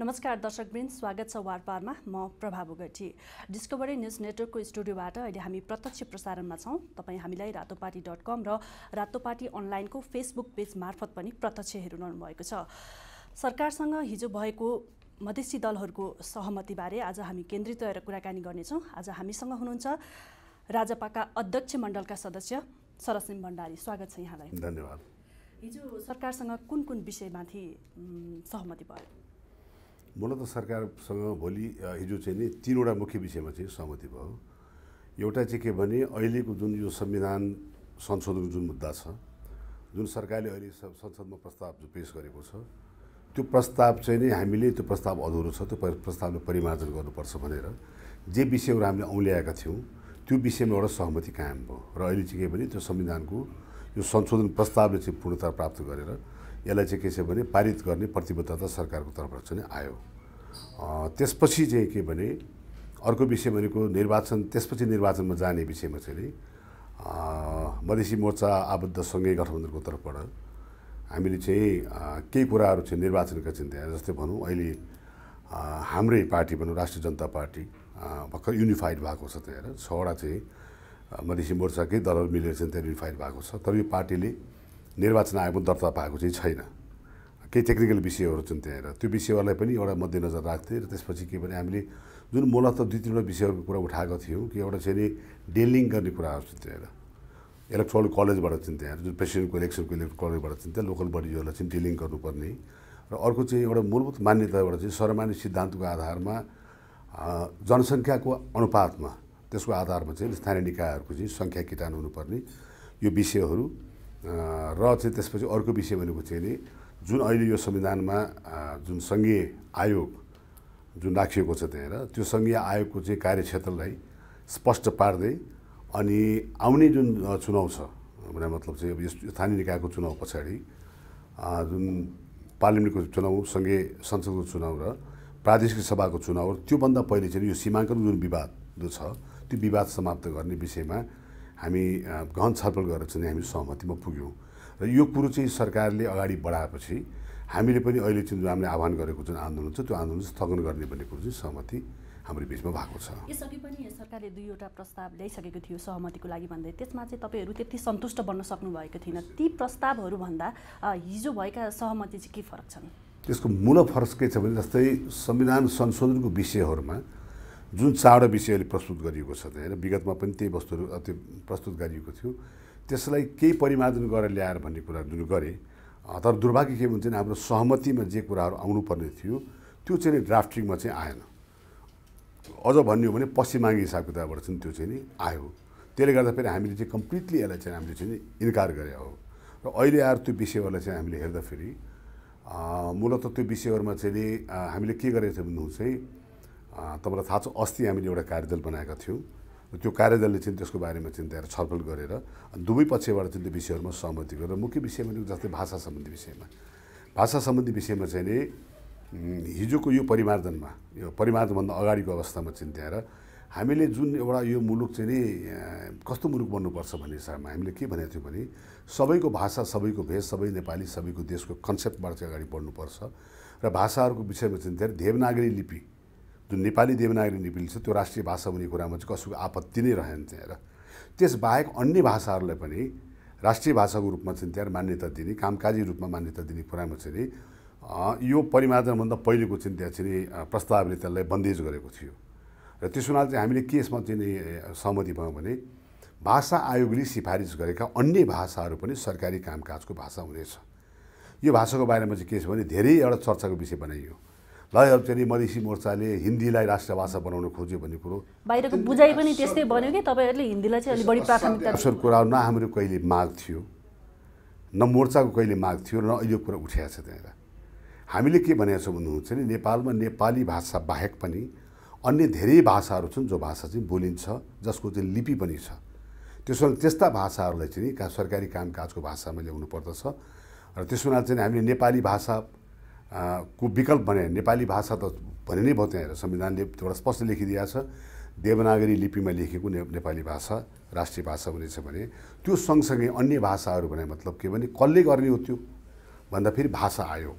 नमस्कार दर्शकबिन स्वागत छ वारपारमा म प्रभाव गठी डिस्कभरी न्युज नेटवर्कको स्टुडियोबाट अहिले हामी प्रत्यक्ष प्रसारणमा छौँ तपाईँ हामीलाई रातोपाटी डट कम र रातोपाटी अनलाइनको फेसबुक पेज मार्फत पनि प्रत्यक्ष हेरिरहनु भएको छ सरकारसँग हिजो भएको मधेसी दलहरूको सहमतिबारे आज हामी केन्द्रित रहेर कुराकानी गर्नेछौँ आज हामीसँग हुनुहुन्छ राजपाका अध्यक्ष मण्डलका सदस्य सरसिम भण्डारी स्वागत छ यहाँलाई धन्यवाद हिजो सरकारसँग कुन कुन विषयमाथि सहमति भयो मूलत सरकारसँग भोलि हिजो चाहिँ नि तिनवटा मुख्य विषयमा चाहिँ सहमति भयो एउटा चाहिँ के भने अहिलेको जुन यो संविधान संशोधनको जुन मुद्दा छ जुन सरकारले अहिले संसदमा प्रस्ताव जो पेस गरेको छ त्यो प्रस्ताव चाहिँ नि हामीले त्यो प्रस्ताव अधुरो छ त्यो प्रस्तावले परिमार्जन गर्नुपर्छ भनेर जे विषयहरू हामीले औँल्याएका थियौँ त्यो विषयमा एउटा सहमति कायम भयो र अहिले चाहिँ के भने त्यो संविधानको यो संशोधन प्रस्तावले चाहिँ पूर्णता प्राप्त गरेर यसलाई चाहिँ के छ भने पारित गर्ने प्रतिबद्धता सरकारको तर्फबाट चाहिँ आयो त्यसपछि चाहिँ के भने अर्को विषय भनेको निर्वाचन त्यसपछि निर्वाचनमा जाने विषयमा चाहिँ मधेसी मोर्चा आबद्ध सँगै गठबन्धनको तर्फबाट हामीले चाहिँ केही कुराहरू चाहिँ निर्वाचनका चिन्ता जस्तै भनौँ अहिले हाम्रै पार्टी भनौँ राष्ट्रिय जनता पार्टी भर्खर युनिफाइड भएको छ त्यहाँ छवटा चाहिँ मधेसी मोर्चाकै दलहरू मिलेर चाहिँ त्यहाँ युनिफाइड भएको छ तर यो पार्टीले निर्वाचन आयोगमा दर्ता पाएको चाहिँ छैन केही टेक्निकल विषयहरू छन् त्यहाँनिर त्यो विषयहरूलाई पनि एउटा मध्यनजर राख्थेँ र त्यसपछि के भने हामीले जुन मूलत दुई तिनवटा विषयहरूको कुरा उठाएको थियौँ कि एउटा चाहिँ नि डेलिङ गर्ने कुराहरू छन् त्यहाँनिर इलेक्ट्रोनिक कलेजबाट चाहिँ त्यहाँ जुन प्रेसिडेन्टको इलेक्सनको इलेक्ट्रोनिक कलेजबाट चाहिँ त्यहाँ लोकल बडीहरूलाई चाहिँ डिलिङ गर्नुपर्ने र अर्को चाहिँ एउटा मूलभूत मान्यताबाट चाहिँ सरमान्य सिद्धान्तको आधारमा जनसङ्ख्याको अनुपातमा त्यसको आधारमा चाहिँ स्थानीय निकायहरूको चाहिँ सङ्ख्या किटान हुनुपर्ने यो विषयहरू र चाहिँ त्यसपछि अर्को विषय भनेको चाहिँ जुन अहिले यो संविधानमा जुन सङ्घीय आयोग जुन राखिएको छ त्यहाँनिर त्यो सङ्घीय आयोगको चाहिँ कार्यक्षेत्रलाई स्पष्ट पार्दै अनि आउने जुन चुनाउ छ भनेर मतलब चाहिँ यस स्थानीय निकायको चुनाउ पछाडि जुन पार्लिमेन्टको चुनाउ सङ्घीय संसदको चुनाउ र प्रादेशिक सभाको चुनाउ त्योभन्दा पहिले चाहिँ यो सीमाङ्कन जुन विवाद जो छ त्यो विवाद समाप्त गर्ने विषयमा हामी गहन छलफल गरेर चाहिँ हामी सहमतिमा पुग्यौँ र यो कुरो चाहिँ सरकारले अगाडि बढाएपछि हामीले पनि अहिले चाहिँ जो हामीले आह्वान गरेको जुन आन्दोलन छ त्यो आन्दोलन स्थगन गर्ने भन्ने कुरो चाहिँ सहमति हाम्रो बिचमा भएको छ यसअघि पनि सरकारले दुईवटा प्रस्ताव ल्याइसकेको थियो सहमतिको लागि भन्दै त्यसमा चाहिँ तपाईँहरू त्यति सन्तुष्ट बन्न सक्नुभएको थिएन ती प्रस्तावहरूभन्दा हिजो भएका सहमति चाहिँ के फरक छन् त्यसको मूल फरक के छ भने जस्तै संविधान संशोधनको विषयहरूमा जुन चारवटा विषयले प्रस्तुत गरिएको छ होइन विगतमा पनि त्यही वस्तुहरू त्यो प्रस्तुत गरिएको थियो त्यसलाई केही परिमार्जन गरेर ल्याएर भन्ने कुरा जुन गरेँ तर दुर्भाग्य के भन्छ भने हाम्रो सहमतिमा जे कुराहरू आउनुपर्ने थियो त्यो चाहिँ ड्राफ्टिङमा चाहिँ आएन अझ भन्यो भने पश्चिमाङ्गी हिसाब किताबबाट चाहिँ त्यो चाहिँ नि आयो त्यसले गर्दा फेरि हामीले चाहिँ कम्प्लिटली यसलाई चाहिँ हामीले चाहिँ इन्कार गरे हो र अहिले आएर त्यो विषयहरूलाई चाहिँ हामीले हेर्दाखेरि मूलत त्यो विषयहरूमा चाहिँ हामीले के गरेको छ चाहिँ तपाईँलाई थाहा छ अस्ति हामीले एउटा कार्यदल बनाएका थियौँ त्यो कार्यदलले चाहिँ त्यसको बारेमा चिन्ताएर छलफल गरेर दुवै पक्षबाट चाहिँ त्यो विषयहरूमा सहमति गरेर मुख्य विषय भनेको जस्तै भाषा सम्बन्धी विषयमा भाषा सम्बन्धी विषयमा चाहिँ नि हिजोको यो परिमार्जनमा यो परिमार्जनभन्दा अगाडिको अवस्थामा चिन्ताएर हामीले जुन एउटा यो मुलुक चाहिँ नि कस्तो मुलुक बन्नुपर्छ भन्ने हिसाबमा हामीले के भनेको थियौँ भने सबैको भाषा सबैको भेष सबै नेपाली सबैको देशको कन्सेप्टबाट चाहिँ अगाडि बढ्नुपर्छ र भाषाहरूको विषयमा चिन्त्याएर देवनागरी लिपि जुन नेपाली देवनागरी लिपिले छ त्यो राष्ट्रिय भाषा हुने कुरामा चाहिँ कसैको आपत्ति नै रहेन त्यहाँ र त्यसबाहेक अन्य भाषाहरूलाई पनि राष्ट्रिय भाषाको रूपमा चाहिँ त्यहाँ मान्यता दिने कामकाजी रूपमा मान्यता दिने कुरामा चाहिँ यो परिमार्जनभन्दा पहिलेको चाहिँ त्यहाँ चाहिँ प्रस्तावले त्यसलाई बन्देज गरेको थियो र त्यस हुनाले चाहिँ हामीले के यसमा चाहिँ सहमति भयौँ भने भाषा आयोगले सिफारिस गरेका अन्य भाषाहरू पनि सरकारी कामकाजको भाषा हुनेछ यो भाषाको बारेमा चाहिँ के छ भने धेरै एउटा चर्चाको विषय बनाइयो ल चाहिँ मधेसी मोर्चाले हिन्दीलाई राष्ट्रभाषा बनाउन खोज्यो भन्ने कुरो बाहिरको बुझाइ पनि त्यस्तै बन्यो कि तपाईँहरूले हिन्दीलाई चाहिँ अलिक बढी प्राथमिकता असर कुरा न हाम्रो कहिले माग थियो न मोर्चाको कहिले माग थियो न यो कुरा उठाएको छ त्यहाँनिर हामीले के भनेको छौँ भन्नुहुन्छ भने नेपालमा नेपाली भाषा बाहेक पनि अन्य धेरै भाषाहरू छन् जो भाषा चाहिँ बोलिन्छ जसको चाहिँ लिपि पनि छ त्यसो त्यस्ता भाषाहरूलाई चाहिँ सरकारी कामकाजको भाषामा ल्याउनु पर्दछ र त्यसो हुनाले चाहिँ हामीले नेपाली भाषा को विकल्प भने नेपाली भाषा त भने नै भयो त्यहाँनिर संविधानले एउटा स्पष्ट लेखिदिएको छ देवनागरी लिपिमा लेखेको ने नेपाली भाषा राष्ट्रिय भाषा हुनेछ भने त्यो सँगसँगै अन्य भाषाहरू भने मतलब के भने कसले गर्ने हो त्यो भन्दा फेरि भाषा आयोग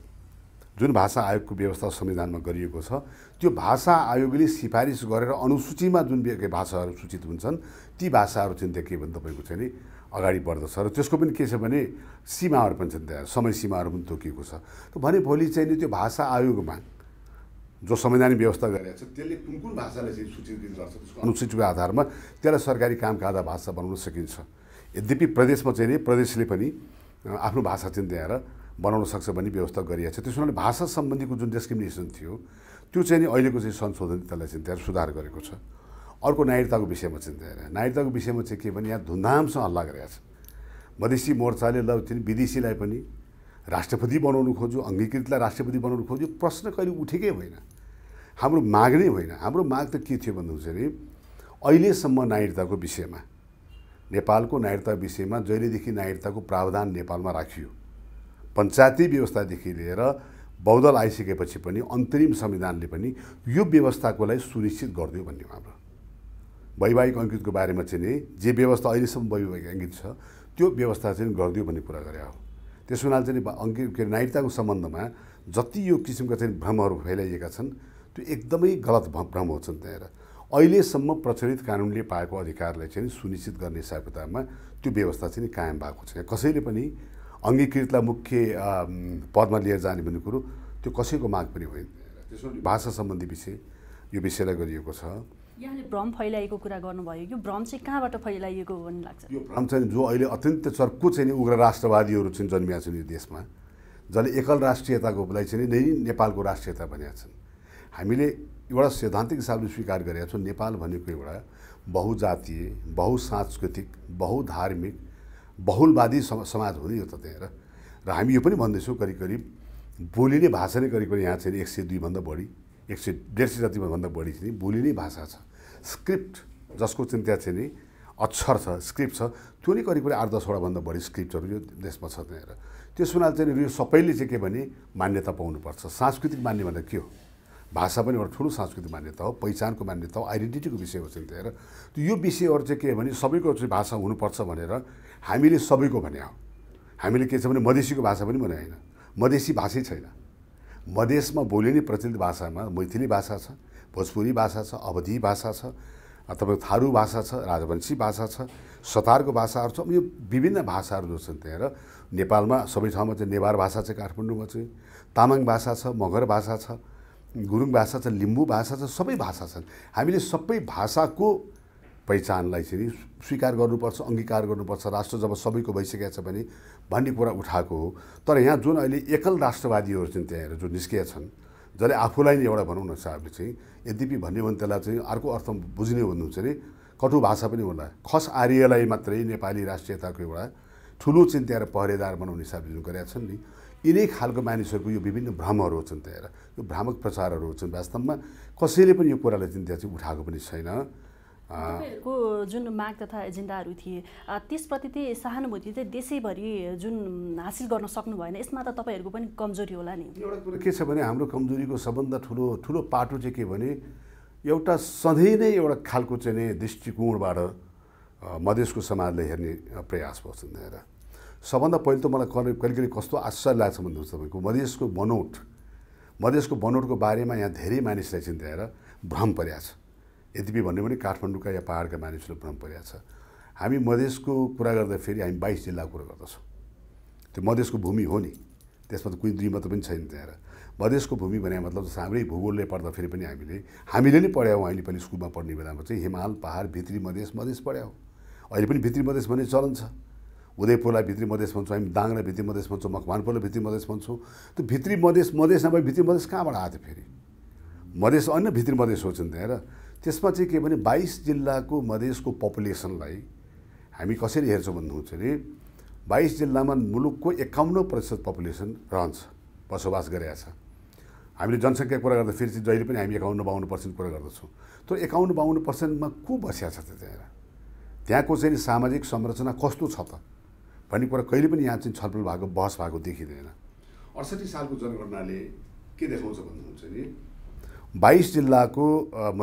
जुन भाषा आयोगको व्यवस्था संविधानमा गरिएको छ त्यो भाषा आयोगले सिफारिस गरेर अनुसूचीमा जुन भाषाहरू सूचित हुन्छन् ती भाषाहरू चाहिँ के भने तपाईँको चाहिँ नि अगाडि बढ्दछ र त्यसको पनि के छ भने सीमाहरू पनि छन् त्यहाँ समय सीमाहरू पनि तोकिएको छ भने भोलि चाहिँ नि त्यो भाषा आयोगमा जो संवैधानिक व्यवस्था गरिरहेको छ त्यसले कुन कुन भाषालाई चाहिँ सूचित गर्छ त्यसको अनुसूचीको आधारमा त्यसलाई सरकारी कामका भाषा बनाउन सकिन्छ यद्यपि प्रदेशमा चाहिँ नि प्रदेशले पनि आफ्नो भाषा चाहिँ त्यहाँ बनाउन सक्छ भन्ने व्यवस्था गरिएको छ त्यसो हुनाले भाषा सम्बन्धीको जुन डिस्क्रिमिनेसन थियो त्यो चाहिँ नि अहिलेको चाहिँ संशोधन त्यसलाई चाहिँ त्यहाँ सुधार गरेको छ अर्को नागरिकताको विषयमा चिन्ता नागरिकताको विषयमा चाहिँ के भने यहाँ धुमधामसँग हल्ला गरेका छन् मधेसी मोर्चाले ल विदेशीलाई पनि राष्ट्रपति बनाउनु खोज्यो अङ्गीकृतलाई राष्ट्रपति बनाउनु खोज्यो प्रश्न कहिले उठेकै होइन हाम्रो माग नै होइन हाम्रो माग त के थियो भन्दाखेरि अहिलेसम्म नागरिकताको विषयमा नेपालको नागरिकता विषयमा जहिलेदेखि नागरिकताको प्रावधान नेपालमा राखियो पञ्चायती व्यवस्थादेखि लिएर बहुदल आइसकेपछि पनि अन्तरिम संविधानले पनि यो व्यवस्थाको लागि सुनिश्चित गरिदियो भन्ने हाम्रो वैवाहिक अङ्कितको बारेमा चाहिँ नि जे व्यवस्था अहिलेसम्म वैवाहिक अङ्कित छ त्यो व्यवस्था चाहिँ गरिदियो भन्ने कुरा गरे हो त्यस हुनाले चाहिँ अङ्कित के अरे नागरिकताको सम्बन्धमा जति यो किसिमका चाहिँ भ्रमहरू फैलाइएका छन् त्यो एकदमै गलत भ्रम हुन्छन् छन् त्यहाँनिर अहिलेसम्म प्रचलित कानुनले पाएको अधिकारलाई चाहिँ सुनिश्चित गर्ने हिसाब किताबमा त्यो व्यवस्था चाहिँ कायम भएको छ कसैले पनि अङ्गीकृतलाई मुख्य पदमा लिएर जाने भन्ने कुरो त्यो कसैको माग पनि होइन त्यसमा भाषा सम्बन्धी विषय यो विषयलाई गरिएको छ यहाँले भ्रम फैलाइएको कुरा गर्नुभयो यो भ्रम चाहिँ कहाँबाट फैलाइएको भन्ने लाग्छ यो भ्रम चाहिँ जो अहिले अत्यन्त चर्को चाहिँ उग्र राष्ट्रवादीहरू छन् जन्मिया छन् यो देशमा जसले एकल राष्ट्रियताको लागि चाहिँ नै नेपालको राष्ट्रियता भनेका छन् हामीले एउटा सैद्धान्तिक हिसाबले स्वीकार गरेका छौँ नेपाल भनेको एउटा बहुजातीय बहुसांस्कृतिक बहुधार्मिक बहुलवादी समाज हो नि यो त त्यहाँ र हामी यो पनि भन्दैछौँ करिब करिब बोलिने भाषा नै करिब करिब यहाँ चाहिँ एक सय दुईभन्दा बढी एक सय डेढ सय जति भन्दा बढी चाहिँ बोलिने भाषा छ स्क्रिप्ट जसको चाहिँ त्यहाँ चाहिँ नि अक्षर छ स्क्रिप्ट छ त्यो नै करिब करिब आठ दसवटाभन्दा बढी स्क्रिप्टहरू यो देशमा छ त्यहाँनिर त्यस हुनाले चाहिँ यो सबैले चाहिँ के भने मान्यता पाउनुपर्छ सांस्कृतिक मान्य के हो भाषा पनि एउटा ठुलो सांस्कृतिक मान्यता हो पहिचानको मान्यता हो आइडेन्टिटीको विषय हो चाहिँ त्यहाँनिर त्यो यो विषयहरू चाहिँ के भने सबैको चाहिँ भाषा हुनुपर्छ भनेर हामीले सबैको भने हो हामीले के छ भने मधेसीको भाषा पनि भने होइन मधेसी भाषै छैन मधेसमा बोलिने प्रचलित भाषामा मैथिली भाषा छ भोजपुरी भाषा छ अवधि भाषा छ तपाईँको थारू भाषा छ राजवंशी भाषा छ सतारको भाषाहरू छ यो विभिन्न भाषाहरू जो छन् त्यहाँ र नेपालमा सबै ठाउँमा चाहिँ नेवार भाषा छ काठमाडौँमा चाहिँ तामाङ भाषा छ मगर भाषा छ गुरुङ भाषा छ लिम्बू भाषा छ सबै भाषा छन् हामीले सबै भाषाको पहिचानलाई चाहिँ स्वीकार गर्नुपर्छ अङ्गीकार गर्नुपर्छ राष्ट्र जब सबैको भइसकेको छ भने भन्ने कुरा उठाएको हो तर यहाँ जुन अहिले एकल राष्ट्रवादीहरू चाहिँ त्यहाँनिर जो निस्किया छन् जसले आफूलाई नै एउटा भनौँ न हिसाबले चाहिँ यद्यपि भन्यो भने त्यसलाई चाहिँ अर्को अर्थ बुझ्ने भन्नुहुन्छ भने कठु भाषा पनि होला खस आर्यलाई मात्रै नेपाली राष्ट्रियताको एउटा ठुलो चाहिँ त्यहाँ पहरेदार बनाउने हिसाबले जुन गरेका छन् नि यिनै खालको मानिसहरूको यो विभिन्न भ्रमहरू छन् त्यहाँनिर यो भ्रामक प्रचारहरू छन् वास्तवमा कसैले पनि यो कुरालाई चाहिँ त्यहाँ चाहिँ उठाएको पनि छैन तपाईँहरूको जुन माग तथा एजेन्डाहरू थिए त्यसप्रति चाहिँ सहानुभूति चाहिँ देशैभरि जुन हासिल गर्न सक्नु भएन यसमा त तपाईँहरूको पनि कमजोरी होला नि एउटा कुरो के छ भने हाम्रो कमजोरीको सबभन्दा ठुलो ठुलो पाटो चाहिँ के भने एउटा सधैँ नै एउटा खालको चाहिँ दृष्टिकोणबाट मधेसको समाजले हेर्ने प्रयास गर्छन् लिएर सबभन्दा पहिले त मलाई कहिले कहिले कस्तो आश्चर्य लाग्छ भन्नुहोस् तपाईँको मधेसको बनोट मधेसको बनोटको बारेमा यहाँ धेरै मानिसलाई चाहिँ भ्रम परिरहेको छ यद्यपि भन्यो भने काठमाडौँका या पाहाडका मानिसहरूले भ्रम परेको छ हामी मधेसको कुरा गर्दाखेरि हामी बाइस जिल्लाको कुरा गर्दछौँ त्यो मधेसको भूमि हो नि त्यसमा त कुनै दुई मात्र पनि छैन त्यहाँ मधेसको भूमि भने मतलब जस्तो हाम्रै भूगोलले पढ्दाखेरि पनि हामीले हामीले नै पढायौँ अहिले पनि स्कुलमा पढ्ने बेलामा चाहिँ हिमाल पहाड भित्री मधेस मधेस पढ्यायौँ अहिले पनि भित्री मधेस भन्ने चलन छ उदयपुरलाई भित्री मधेस भन्छौँ हामी दाङलाई भित्री मधेस भन्छौँ मकवानपुरलाई भित्री मधेस भन्छौँ त्यो भित्री मधेस मधेस नभए भित्री मधेस कहाँबाट आएको थियो फेरि मधेस अन्य भित्री मधेस हो नि त्यहाँ त्यसमा चाहिँ के भने बाइस जिल्लाको मधेसको पपुलेसनलाई हामी कसरी हेर्छौँ भन्नुहुन्छ भने बाइस जिल्लामा मुलुकको एकाउन्न प्रतिशत पपुलेसन रहन्छ बसोबास गरेका छ हामीले जनसङ्ख्या कुरा गर्दा फेरि चाहिँ जहिले पनि हामी एकाउन्न बाहन्न पर्सेन्ट कुरा गर्दछौँ त्यो एकाउन्न बाहन्न पर्सेन्टमा को बसिया छ त्यहाँनिर त्यहाँको चाहिँ सामाजिक संरचना कस्तो छ त भन्ने कुरा कहिले पनि यहाँ चाहिँ छलफल भएको बहस भएको देखिँदैन अडसठी सालको जनगणनाले के देखाउँछ भन्नुहुन्छ भने बाइस जिल्लाको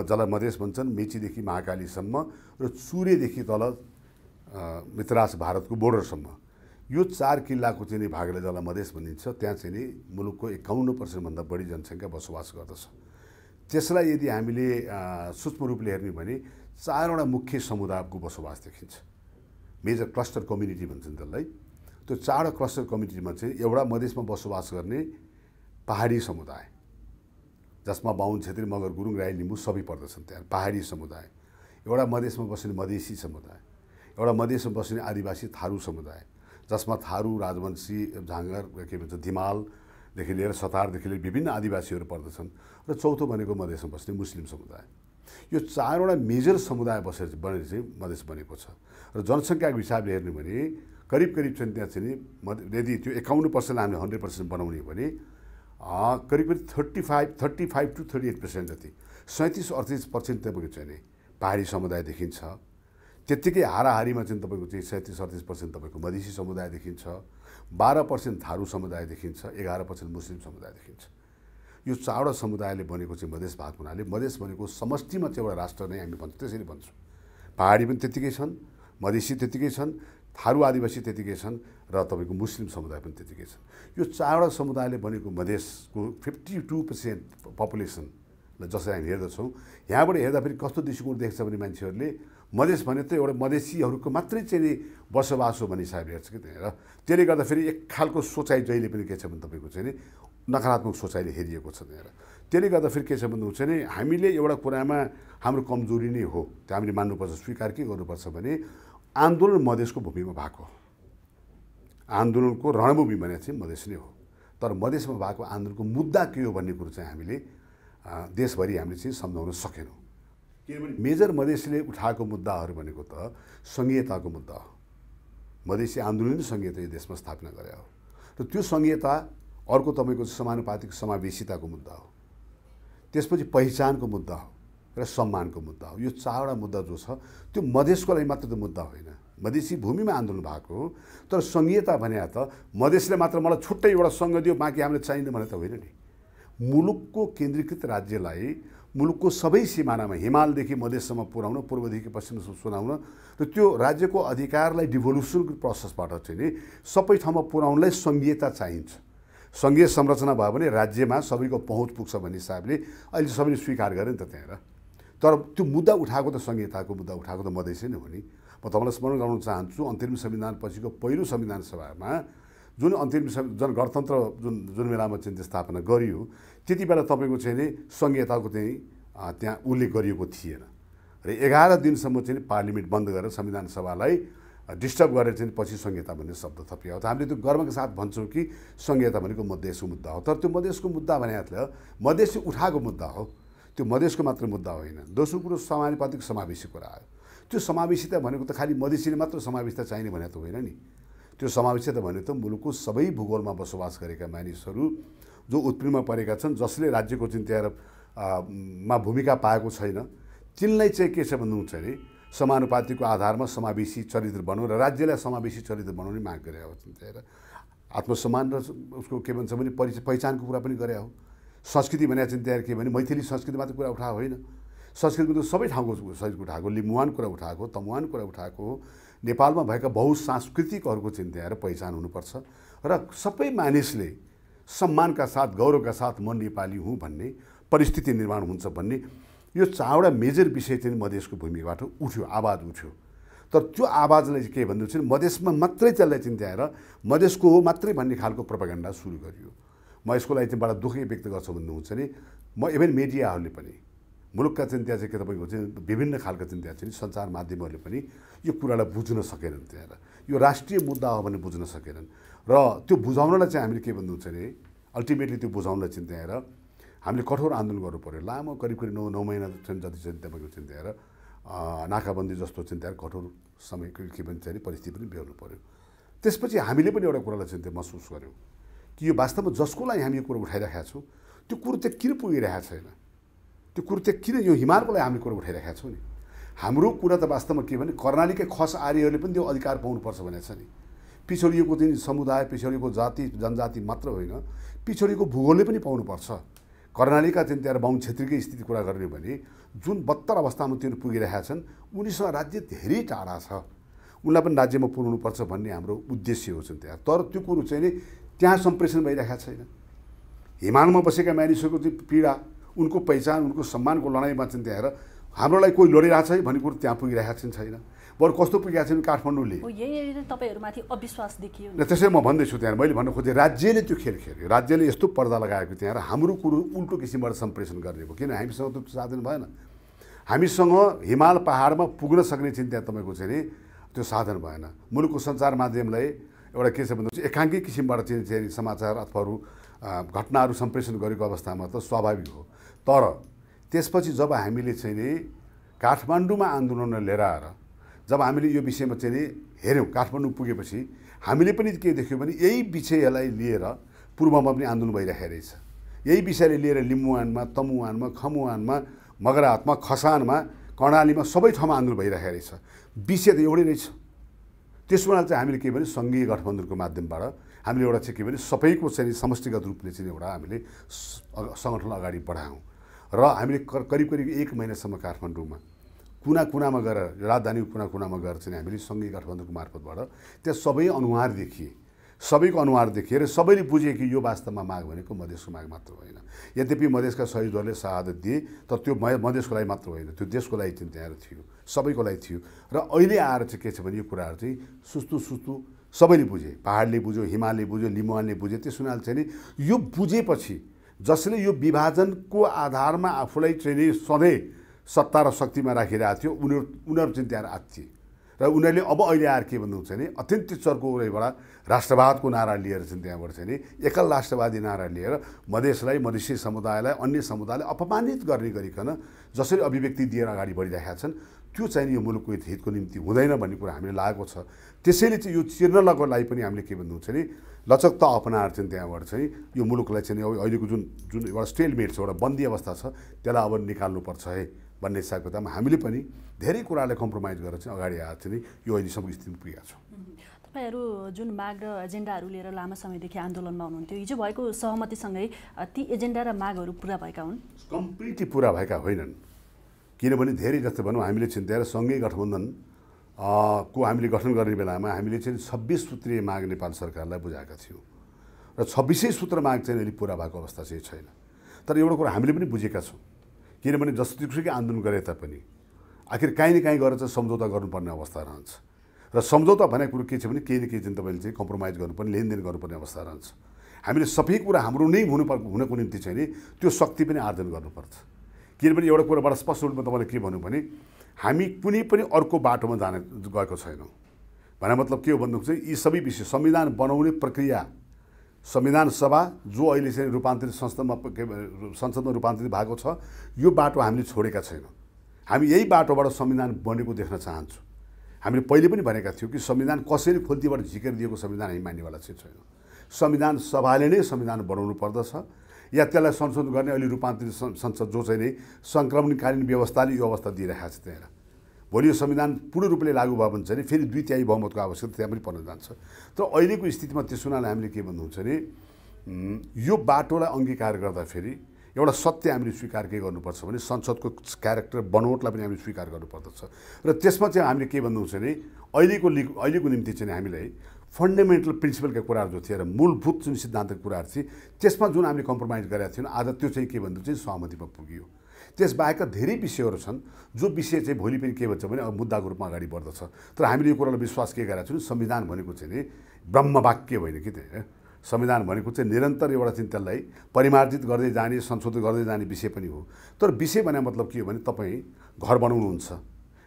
जसलाई मधेस भन्छन् मेचीदेखि महाकालीसम्म र चुरेदेखि तल मित्रास भारतको बोर्डरसम्म यो चार किल्लाको चाहिँ नि भागलाई जला मधेस भनिन्छ त्यहाँ चाहिँ नि मुलुकको एकाउन्न पर्सेन्टभन्दा बढी जनसङ्ख्या बसोबास गर्दछ त्यसलाई यदि हामीले सूक्ष्म रूपले हेर्ने भने चारवटा मुख्य समुदायको बसोबास देखिन्छ मेजर क्लस्टर कम्युनिटी भन्छन् त्यसलाई त्यो चारवटा क्लस्टर कम्युनिटीमा चाहिँ एउटा मधेसमा बसोबास गर्ने पहाडी समुदाय जसमा बाहुन छेत्री मगर गुरुङ राई लिम्बू सबै पर्दछन् त्यहाँ पाहाडी समुदाय एउटा मधेसमा बस्ने मधेसी समुदाय एउटा मधेसमा बस्ने आदिवासी थारू समुदाय जसमा थारू राजवंशी झाँगर के भन्छ धिमालदेखि लिएर सतारदेखि लिएर विभिन्न आदिवासीहरू पर्दछन् र चौथो भनेको मधेसमा बस्ने मुस्लिम समुदाय यो चारवटा मेजर समुदाय बसेर बनेर चाहिँ मधेस बनेको छ र जनसङ्ख्याको हिसाबले हेर्ने भने करिब करिब चाहिँ त्यहाँ चाहिँ यदि त्यो एकाउन्न पर्सेन्ट हामीले हन्ड्रेड पर्सेन्ट बनाउने भने करिब करिब thirty five thirty five to thirty eight percent जति सैँतिस अडतिस पर्सेन्ट तपाईँको चाहिँ नि पाहाडी समुदाय देखिन्छ त्यत्तिकै हाराहारीमा चाहिँ तपाईँको चाहिँ सैँतिस अडतिस पर्सेन्ट तपाईँको मधेसी समुदाय देखिन्छ बाह्र पर्सेन्ट थारू समुदाय देखिन्छ एघार पर्सेन्ट मुस्लिम समुदाय देखिन्छ यो चारवटा समुदायले बनेको चाहिँ मधेस भाग हुनाले मधेस भनेको समष्टिमा चाहिँ एउटा राष्ट्र नै हामी भन्छौँ त्यसरी भन्छौँ पाहाडी पनि त्यत्तिकै छन् मधेसी त्यत्तिकै छन् थारू आदिवासी त्यतिकै छन् र तपाईँको मुस्लिम समुदाय पनि त्यतिकै छन् यो चारवटा समुदायले बनेको मधेसको फिफ्टी टू पर्सेन्ट पपुलेसनलाई जसरी हामी हेर्दछौँ यहाँबाट हेर्दाखेरि कस्तो दृष्टिकोण देख्छ भने मान्छेहरूले मधेस भने त एउटा मधेसीहरूको मात्रै चाहिँ नि बसोबास हो भन्ने हिसाबले हेर्छ कि त्यहाँनिर त्यसले गर्दा फेरि एक खालको सोचाइ जहिले पनि के छ भने तपाईँको चाहिँ नि नकारात्मक सोचाइले हेरिएको छ त्यहाँनिर त्यसले गर्दा फेरि के छ भन्नुहुन्छ नि हामीले एउटा कुरामा हाम्रो कमजोरी नै हो त्यो हामीले मान्नुपर्छ स्वीकार के गर्नुपर्छ भने आन्दोलन मधेसको भूमिमा भएको आन्दोलनको रणभूमि भने चाहिँ मधेस नै हो तर मधेसमा भएको आन्दोलनको मुद्दा के हो भन्ने कुरो चाहिँ हामीले देशभरि हामीले चाहिँ सम्झाउन सकेनौँ किनभने मेजर मधेसले उठाएको मुद्दाहरू भनेको त सङ्घीयताको मुद्दा हो मधेसी आन्दोलन सङ्घीयता यो देशमा स्थापना गरे हो र त्यो सङ्घीयता अर्को तपाईँको समानुपातिक समावेशिताको मुद्दा हो त्यसपछि पहिचानको मुद्दा हो र सम्मानको मुद्दा हो यो चारवटा मुद्दा जो छ त्यो मधेसको लागि मात्र त्यो मुद्दा होइन मधेसी भूमिमा आन्दोलन भएको हो तर सङ्घीयता भने त मधेसले मात्र मलाई छुट्टै एउटा सङ्घ दियो बाँकी हामीलाई चाहिँदैन भने त होइन नि मुलुकको केन्द्रीकृत राज्यलाई मुलुकको सबै सिमानामा हिमालदेखि मधेससम्म पुर्याउन पूर्वदेखि पश्चिमसम्म सुनाउन र त्यो राज्यको अधिकारलाई डिभोल्युसनको प्रोसेसबाट चाहिँ नि सबै ठाउँमा पुर्याउनलाई सङ्घीयता चाहिन्छ सङ्घीय संरचना भयो भने राज्यमा सबैको पहुँच पुग्छ भन्ने हिसाबले अहिले सबैले स्वीकार गरे नि त त्यहाँनिर तर त्यो मुद्दा उठाएको त संहिताको मुद्दा उठाएको त मधेसै नै हो नि म तपाईँलाई स्मरण गराउन चाहन्छु अन्तिम संविधान पछिको पहिलो संविधान सभामा जुन अन्तिम जनगणतन्त्र जुन जुन बेलामा चाहिँ स्थापना गरियो त्यति बेला तपाईँको चाहिँ नि संहिताको चाहिँ त्यहाँ उल्लेख गरिएको थिएन र एघार दिनसम्म चाहिँ पार्लिमेन्ट बन्द गरेर संविधान सभालाई डिस्टर्ब गरेर चाहिँ पछि संहिता भन्ने शब्द थपियो त हामीले त्यो गर्वको साथ भन्छौँ कि संहिता भनेको मधेसको मुद्दा हो तर त्यो मधेसको मुद्दा भने मधेस उठाएको मुद्दा हो त्यो मधेसको मात्र मुद्दा होइन दोस्रो कुरो समानुपातिक समावेशी कुरा आयो त्यो समावेशिता भनेको त खालि मधेसीले मात्र समावेशिता चाहिने भने त होइन नि त्यो समावेशिता भनेको त मुलुकको सबै भूगोलमा बसोबास गरेका मानिसहरू जो उत्पीडमा परेका छन् जसले राज्यको चिन्त्याएर मा भूमिका पाएको छैन तिनलाई चाहिँ के छ भन्नुहुन्छ भने समानुपातिको आधारमा समावेशी चरित्र बनाउँ र राज्यलाई समावेशी चरित्र बनाउने माग गरे हो चिन्त्याएर आत्मसम्मान र उसको के भन्छ भने परिचय पहिचानको कुरा पनि गरे हो संस्कृति भनेर चाहिँ त्यहाँ के भने मैथिली संस्कृति मात्र कुरा उठाएको होइन संस्कृतिको सबै ठाउँको संस्कृति उठाएको लिम्बुवान कुरा उठाएको तमुवान कुरा उठाएको नेपालमा भएका बहुसांस्कृतिकहरूको चिन्त्याएर पहिचान हुनुपर्छ र सबै मानिसले सम्मानका साथ गौरवका साथ म नेपाली हुँ भन्ने परिस्थिति निर्माण हुन्छ भन्ने यो चारवटा मेजर विषय चाहिँ मधेसको भूमिबाट उठ्यो आवाज उठ्यो तर त्यो आवाजलाई के भन्दा चाहिँ मधेसमा मात्रै त्यसलाई चिन्त्याएर मधेसको हो मात्रै भन्ने खालको प्रपगण्डा सुरु गरियो म यसको लागि चाहिँ बडा दुःखै व्यक्त गर्छु भन्नुहुन्छ नि म इभन मिडियाहरूले पनि मुलुकका चाहिँ त्यहाँ चाहिँ के तपाईँको चाहिँ विभिन्न खालका चाहिँ त्यहाँ चाहिँ सञ्चार माध्यमहरूले पनि यो कुरालाई बुझ्न सकेनन् त्यहाँ यो राष्ट्रिय मुद्दा हो भने बुझ्न सकेनन् र त्यो बुझाउनलाई चाहिँ हामीले के भन्नुहुन्छ भने अल्टिमेटली त्यो बुझाउनलाई चाहिँ त्यहाँ हामीले कठोर आन्दोलन गर्नु पऱ्यो लामो करिब करिब नौ नौ महिना चाहिँ जति चाहिँ तपाईँको चाहिँ त्यहाँ नाकाबन्दी जस्तो चाहिँ त्यहाँ कठोर समयको के भन्छ परिस्थिति पनि बेहोर्नु पऱ्यो त्यसपछि हामीले पनि एउटा कुरालाई चाहिँ त्यो महसुस गऱ्यौँ कि यो वास्तवमा जसको लागि हामी यो कुरो उठाइरहेका छौँ त्यो कुरो त्यहाँ किन पुगिरहेको छैन त्यो कुरो त्यहाँ किन यो हिमालको लागि हामीले कुरो उठाइरहेका छौँ नि हाम्रो कुरा त वास्तवमा के भने कर्णालीकै खस आर्यहरूले पनि त्यो अधिकार पाउनुपर्छ भनेको छ नि पिछडिएको चाहिँ समुदाय पिछडिएको जाति जनजाति मात्र होइन पिछडिएको भूगोलले पनि पाउनुपर्छ कर्णालीका चाहिँ त्यहाँ बाहुन क्षेत्रीकै स्थिति कुरा गर्ने भने जुन बत्तर अवस्थामा तिनीहरू पुगिरहेका छन् उनीसँग राज्य धेरै टाढा छ उनलाई पनि राज्यमा पुर्याउनुपर्छ भन्ने हाम्रो उद्देश्य हो छन् त्यहाँ तर त्यो कुरो चाहिँ नि त्यहाँ सम्प्रेषण भइरहेको छैन हिमालमा बसेका मानिसहरूको चाहिँ पीडा उनको पहिचान उनको सम्मानको लडाइँमा चाहिँ त्यहाँ हाम्रोलाई कोही लडिरहेको छ है भन्ने कुरो त्यहाँ पुगिरहेको छन् छैन बरु कस्तो पुगेका छन् काठमाडौँले तपाईँहरूमाथि अविश्वास देखियो त्यसै म भन्दैछु त्यहाँ मैले भन्न खोजेँ राज्यले त्यो खेल खेल्यो राज्यले यस्तो पर्दा लगाएको त्यहाँ हाम्रो कुरो उल्टो किसिमबाट सम्प्रेषण गर्ने हो किन हामीसँग त साधन भएन हामीसँग हिमाल पहाडमा पुग्न सक्ने चाहिँ त्यहाँ तपाईँको चाहिँ त्यो साधन भएन मुलुकको सञ्चार माध्यमलाई एउटा के छ भन्दा एकाङ्की किसिमबाट चाहिँ चाहिँ समाचार अथवा घटनाहरू सम्प्रेषण गरेको अवस्थामा त स्वाभाविक हो तर त्यसपछि जब हामीले चाहिँ नि काठमाडौँमा आन्दोलन लिएर आएर जब हामीले यो विषयमा चाहिँ नि हेऱ्यौँ काठमाडौँ पुगेपछि हामीले पनि के देख्यौँ भने यही विषयलाई लिएर पूर्वमा पनि आन्दोलन भइरहेको रहेछ यही विषयले लिएर लिम्बुवानमा तमुवानमा खमुवानमा मगरहातमा खसानमा कर्णालीमा सबै ठाउँमा आन्दोलन भइरहेको रहेछ विषय त एउटै रहेछ त्यसमा चाहिँ हामीले के भने सङ्घीय गठबन्धनको माध्यमबाट हामीले एउटा चाहिँ के भने सबैको चाहिँ समष्टिगत रूपले चाहिँ एउटा हामीले सङ्गठन अगाडि बढायौँ र हामीले करिब करिब एक महिनासम्म काठमाडौँमा कुना कुनामा गएर राजधानीको कुना कुनामा गएर चाहिँ हामीले सङ्घीय गठबन्धनको मार्फतबाट त्यहाँ सबै अनुहार देखिए सबैको अनुहार देखेर सबैले बुझे कि यो वास्तवमा माग भनेको मधेसको माग मात्र होइन यद्यपि मधेसका सहिदहरूले शहादत दिए तर त्यो मधेसको लागि मात्र होइन त्यो देशको लागि चाहिँ त्यहाँ थियो सबैको लागि थियो र अहिले आएर चाहिँ के छ भने यो कुराहरू चाहिँ सुस्तु सुस्तु सबैले बुझे पाहाडले बुझ्यो हिमालले बुझ्यो लिम्बुवानले बुझ्यो त्यस हुनाले चाहिँ यो बुझेपछि जसले यो विभाजनको आधारमा आफूलाई चाहिँ नि सधैँ सत्ता र शक्तिमा राखिरहेको थियो उनीहरू उनीहरू चाहिँ त्यहाँ आत्थे र उनीहरूले अब अहिले आएर के भन्नुहुन्छ भने अत्यन्त चर्को उनीबाट राष्ट्रवादको नारा लिएर चाहिँ त्यहाँबाट चाहिँ नि एकल राष्ट्रवादी नारा लिएर मधेसलाई मधेसी समुदायलाई अन्य समुदायलाई अपमानित गर्ने गरिकन जसरी अभिव्यक्ति दिएर अगाडि बढिरहेका छन् त्यो चाहिँ यो मुलुकको हितको निम्ति हुँदैन भन्ने कुरा हामीले लागेको छ त्यसैले चाहिँ यो चिर्नलको लागि पनि हामीले के भन्नुहुन्छ भने लचकता अपनाएर चाहिँ त्यहाँबाट चाहिँ यो मुलुकलाई चाहिँ अहिलेको जुन जुन एउटा स्टेलमेट छ एउटा बन्दी अवस्था छ त्यसलाई अब निकाल्नुपर्छ है भन्ने हिसाबको त हामीले पनि धेरै कुरालाई कम्प्रोमाइज गरेर चाहिँ अगाडि आएर चाहिँ यो अहिलेसम्म स्थितिमा पुगेका छौँ तपाईँहरू जुन माग र एजेन्डाहरू लिएर लामो समयदेखि आन्दोलनमा हुनुहुन्थ्यो हिजो भएको सहमतिसँगै ती एजेन्डा र मागहरू पुरा भएका हुन् कम्प्लिटली पुरा भएका होइनन् किनभने धेरै जस्तो भनौँ हामीले चिन्तेर सँगै गठबन्धन को हामीले गठन गर्ने बेलामा हामीले चाहिँ छब्बिस सूत्रीय माग नेपाल सरकारलाई बुझाएका थियौँ र छब्बिसै सूत्र माग चाहिँ अहिले पुरा भएको अवस्था चाहिँ छैन तर एउटा कुरा हामीले पनि बुझेका छौँ किनभने जसोसुकै आन्दोलन गरे तापनि आखिर काहीँ न काहीँ गएर चाहिँ सम्झौता गर्नुपर्ने अवस्था रहन्छ र सम्झौता भनेको कुरो के छ भने केही न केही चाहिँ तपाईँले चाहिँ कम्प्रोमाइज गर्नुपर्ने लेनदेन गर्नुपर्ने अवस्था रहन्छ हामीले सबै कुरा हाम्रो नै हुनु हुनको निम्ति चाहिँ नि त्यो शक्ति पनि आर्जन गर्नुपर्छ किनभने एउटा कुराबाट स्पष्ट रूपमा तपाईँलाई के भन्नु भने हामी कुनै पनि अर्को बाटोमा जाने गएको छैनौँ भनेर मतलब के हो भनेदेखि चाहिँ यी सबै विषय संविधान बनाउने प्रक्रिया संविधान सभा जो अहिले चाहिँ रूपान्तरित संस्थामा के संसदमा रूपान्तरित भएको छ यो बाटो हामीले छोडेका छैनौँ हामी यही बाटोबाट संविधान बनेको देख्न चाहन्छु हामीले पहिले पनि भनेका थियौँ कि संविधान कसैले खोल्तीबाट झिकेर दिएको संविधान हामी मान्नेवाला चाहिँ छैनौँ संविधान सभाले नै संविधान बनाउनु पर्दछ या त्यसलाई संशोधन गर्ने अहिले रूपान्तरित संसद जो चाहिँ नै सङ्क्रमणकालीन व्यवस्थाले यो अवस्था दिइरहेको छ त्यहाँनिर भोलि यो संविधान पूर्ण रूपले लागू भयो भने चाहिँ फेरि दुई तिहाई बहुमतको आवश्यकता त्यहाँ पनि पर्न जान्छ तर अहिलेको स्थितिमा त्यसो हुनाले हामीले के भन्नुहुन्छ भने यो बाटोलाई अङ्गीकार गर्दाखेरि एउटा सत्य हामीले स्वीकार के गर्नुपर्छ भने संसदको क्यारेक्टर बनोटलाई पनि हामीले स्वीकार गर्नुपर्दछ र त्यसमा चाहिँ हामीले के भन्नुहुन्छ भने अहिलेको लि अहिलेको निम्ति चाहिँ हामीलाई फन्डामेन्टल प्रिन्सिपलका कुराहरू जो थिए र मूलभूत जुन सिद्धान्तको कुराहरू थिए त्यसमा जुन हामीले कम्प्रोमाइज गरेका थियौँ आज त्यो चाहिँ के भन्दा चाहिँ सहमतिमा पुग्यो त्यसबाहेकका धेरै विषयहरू छन् जो विषय चाहिँ भोलि पनि के भन्छ भने अब मुद्दाको रूपमा अगाडि बढ्दछ तर हामीले यो कुरालाई विश्वास के गरेका छौँ संविधान भनेको चाहिँ नि ब्रह्मवाक्य होइन कि त्यहाँ संविधान भनेको चाहिँ निरन्तर एउटा चाहिँ त्यसलाई परिमार्जित गर्दै जाने संशोधन गर्दै जाने विषय पनि हो तर विषय भने मतलब के हो भने तपाईँ घर बनाउनुहुन्छ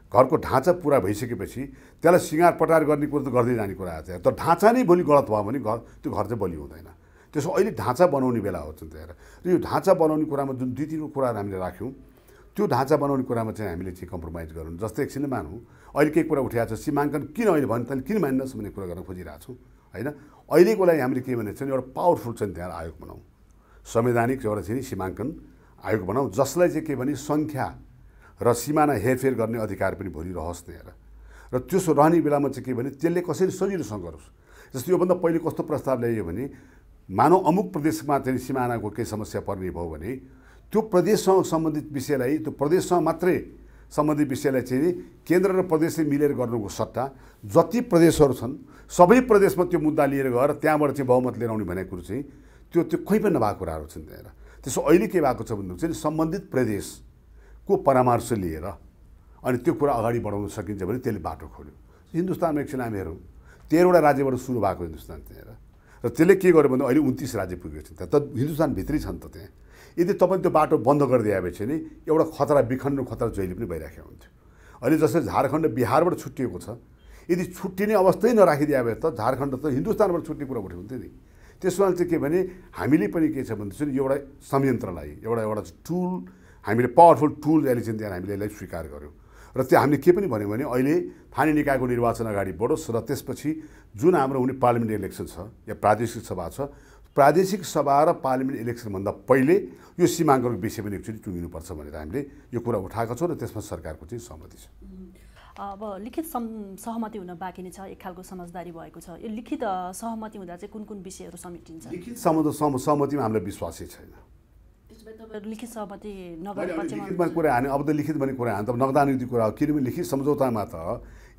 घरको ढाँचा पुरा भइसकेपछि त्यसलाई सिँगार पटार गर्ने कुरो त गर्दै जाने कुरा आएको छ तर ढाँचा नै भोलि गलत भयो भने घर त्यो घर चाहिँ बलियो हुँदैन त्यसो अहिले ढाँचा बनाउने बेला हो त्यहाँ र यो ढाँचा बनाउने कुरामा जुन दुई तिनवटा कुराहरू हामीले राख्यौँ त्यो ढाँचा बनाउने कुरामा चाहिँ हामीले चाहिँ कम्प्रोमाइज गरौँ जस्तै एकछिन मानौँ अहिले केही कुरा उठिरहेको छ सीमाङ्कन किन अहिले भन्नु तैँले किन मान्नुहोस् भन्ने कुरा गर्न खोजिरहेको छौँ होइन अहिलेको लागि हामीले के भनेको छौँ एउटा पावरफुल चाहिँ त्यहाँ आयोग बनाऊ संवैधानिक एउटा चाहिँ सीमाङ्कन आयोग बनाऊ जसलाई चाहिँ के भने सङ्ख्या र सिमाना हेरफेर गर्ने अधिकार पनि भोलि रहोस् त्यहाँ र त्यसो रहने बेलामा चाहिँ के भने त्यसले कसरी सजिलोसँग गरोस् जस्तो योभन्दा पहिले कस्तो प्रस्ताव ल्याइयो भने मानव अमुक प्रदेशमा चाहिँ सिमानाको केही समस्या पर्ने भयो भने त्यो प्रदेशसँग सम्बन्धित विषयलाई त्यो प्रदेशसँग मात्रै सम्बन्धित विषयलाई चाहिँ केन्द्र र प्रदेशले मिलेर गर्नुको सट्टा जति प्रदेशहरू छन् सबै प्रदेशमा त्यो मुद्दा लिएर गएर त्यहाँबाट चाहिँ बहुमत लिएर आउने भनेको कुरो चाहिँ त्यो त्यो खोइ पनि नभएको कुराहरू छन् त्यहाँनिर त्यसो अहिले के भएको छ चाहिँ सम्बन्धित प्रदेशको परामर्श लिएर अनि त्यो कुरा अगाडि बढाउन सकिन्छ भने त्यसले बाटो खोल्यो हिन्दुस्तानमा एकछिन हामीहरू तेह्रवटा राज्यबाट सुरु भएको हिन्दुस्तान त्यहाँनिर र त्यसले के गर्यो भने अहिले उन्तिस राज्य पुगेको छ त हिन्दुस्तानभित्रै छन् त त्यहाँ यदि तपाईँले त्यो बाटो बन्द गरिदिए भए नि एउटा खतरा विखण्ड खतरा जहिले पनि भइराखेको हुन्थ्यो अहिले जसरी झारखण्ड बिहारबाट छुट्टिएको छ यदि छुट्टिने अवस्थै नराखिदिए भए त झारखण्ड त हिन्दुस्तानबाट छुट्ने कुरा उठेको हुन्थ्यो नि त्यसमा चाहिँ के भने हामीले पनि के छ भनेदेखि एउटा संयन्त्रलाई एउटा एउटा टुल हामीले पावरफुल टुल अहिले चाहिँ त्यहाँ हामीले यसलाई स्वीकार गऱ्यौँ र त्यहाँ हामीले के पनि भन्यौँ भने अहिले स्थानीय निकायको निर्वाचन अगाडि बढोस् र त्यसपछि जुन हाम्रो हुने पार्लिमेन्ट इलेक्सन छ या प्रादेशिक सभा छ प्रादेशिक सभा र पार्लिमेन्ट इलेक्सनभन्दा पहिले यो सीमाङ्कनको विषय पनि एकचोटि टुङ्गिनुपर्छ भनेर हामीले यो कुरा उठाएका छौँ र त्यसमा सरकारको चाहिँ सहमति छ अब लिखित सहमति हुन बाँकी नै छ एक खालको समझदारी भएको छ यो लिखित सहमति हुँदा चाहिँ कुन कुन विषयहरू समेटिन्छ लिखित सहमतिमा हामीलाई विश्वासै छैन लिखितमा कुरा हाने अब त लिखित भन्ने कुरा हाने त नगदानुयुक्ति कुरा हो किनभने लिखित सम्झौतामा त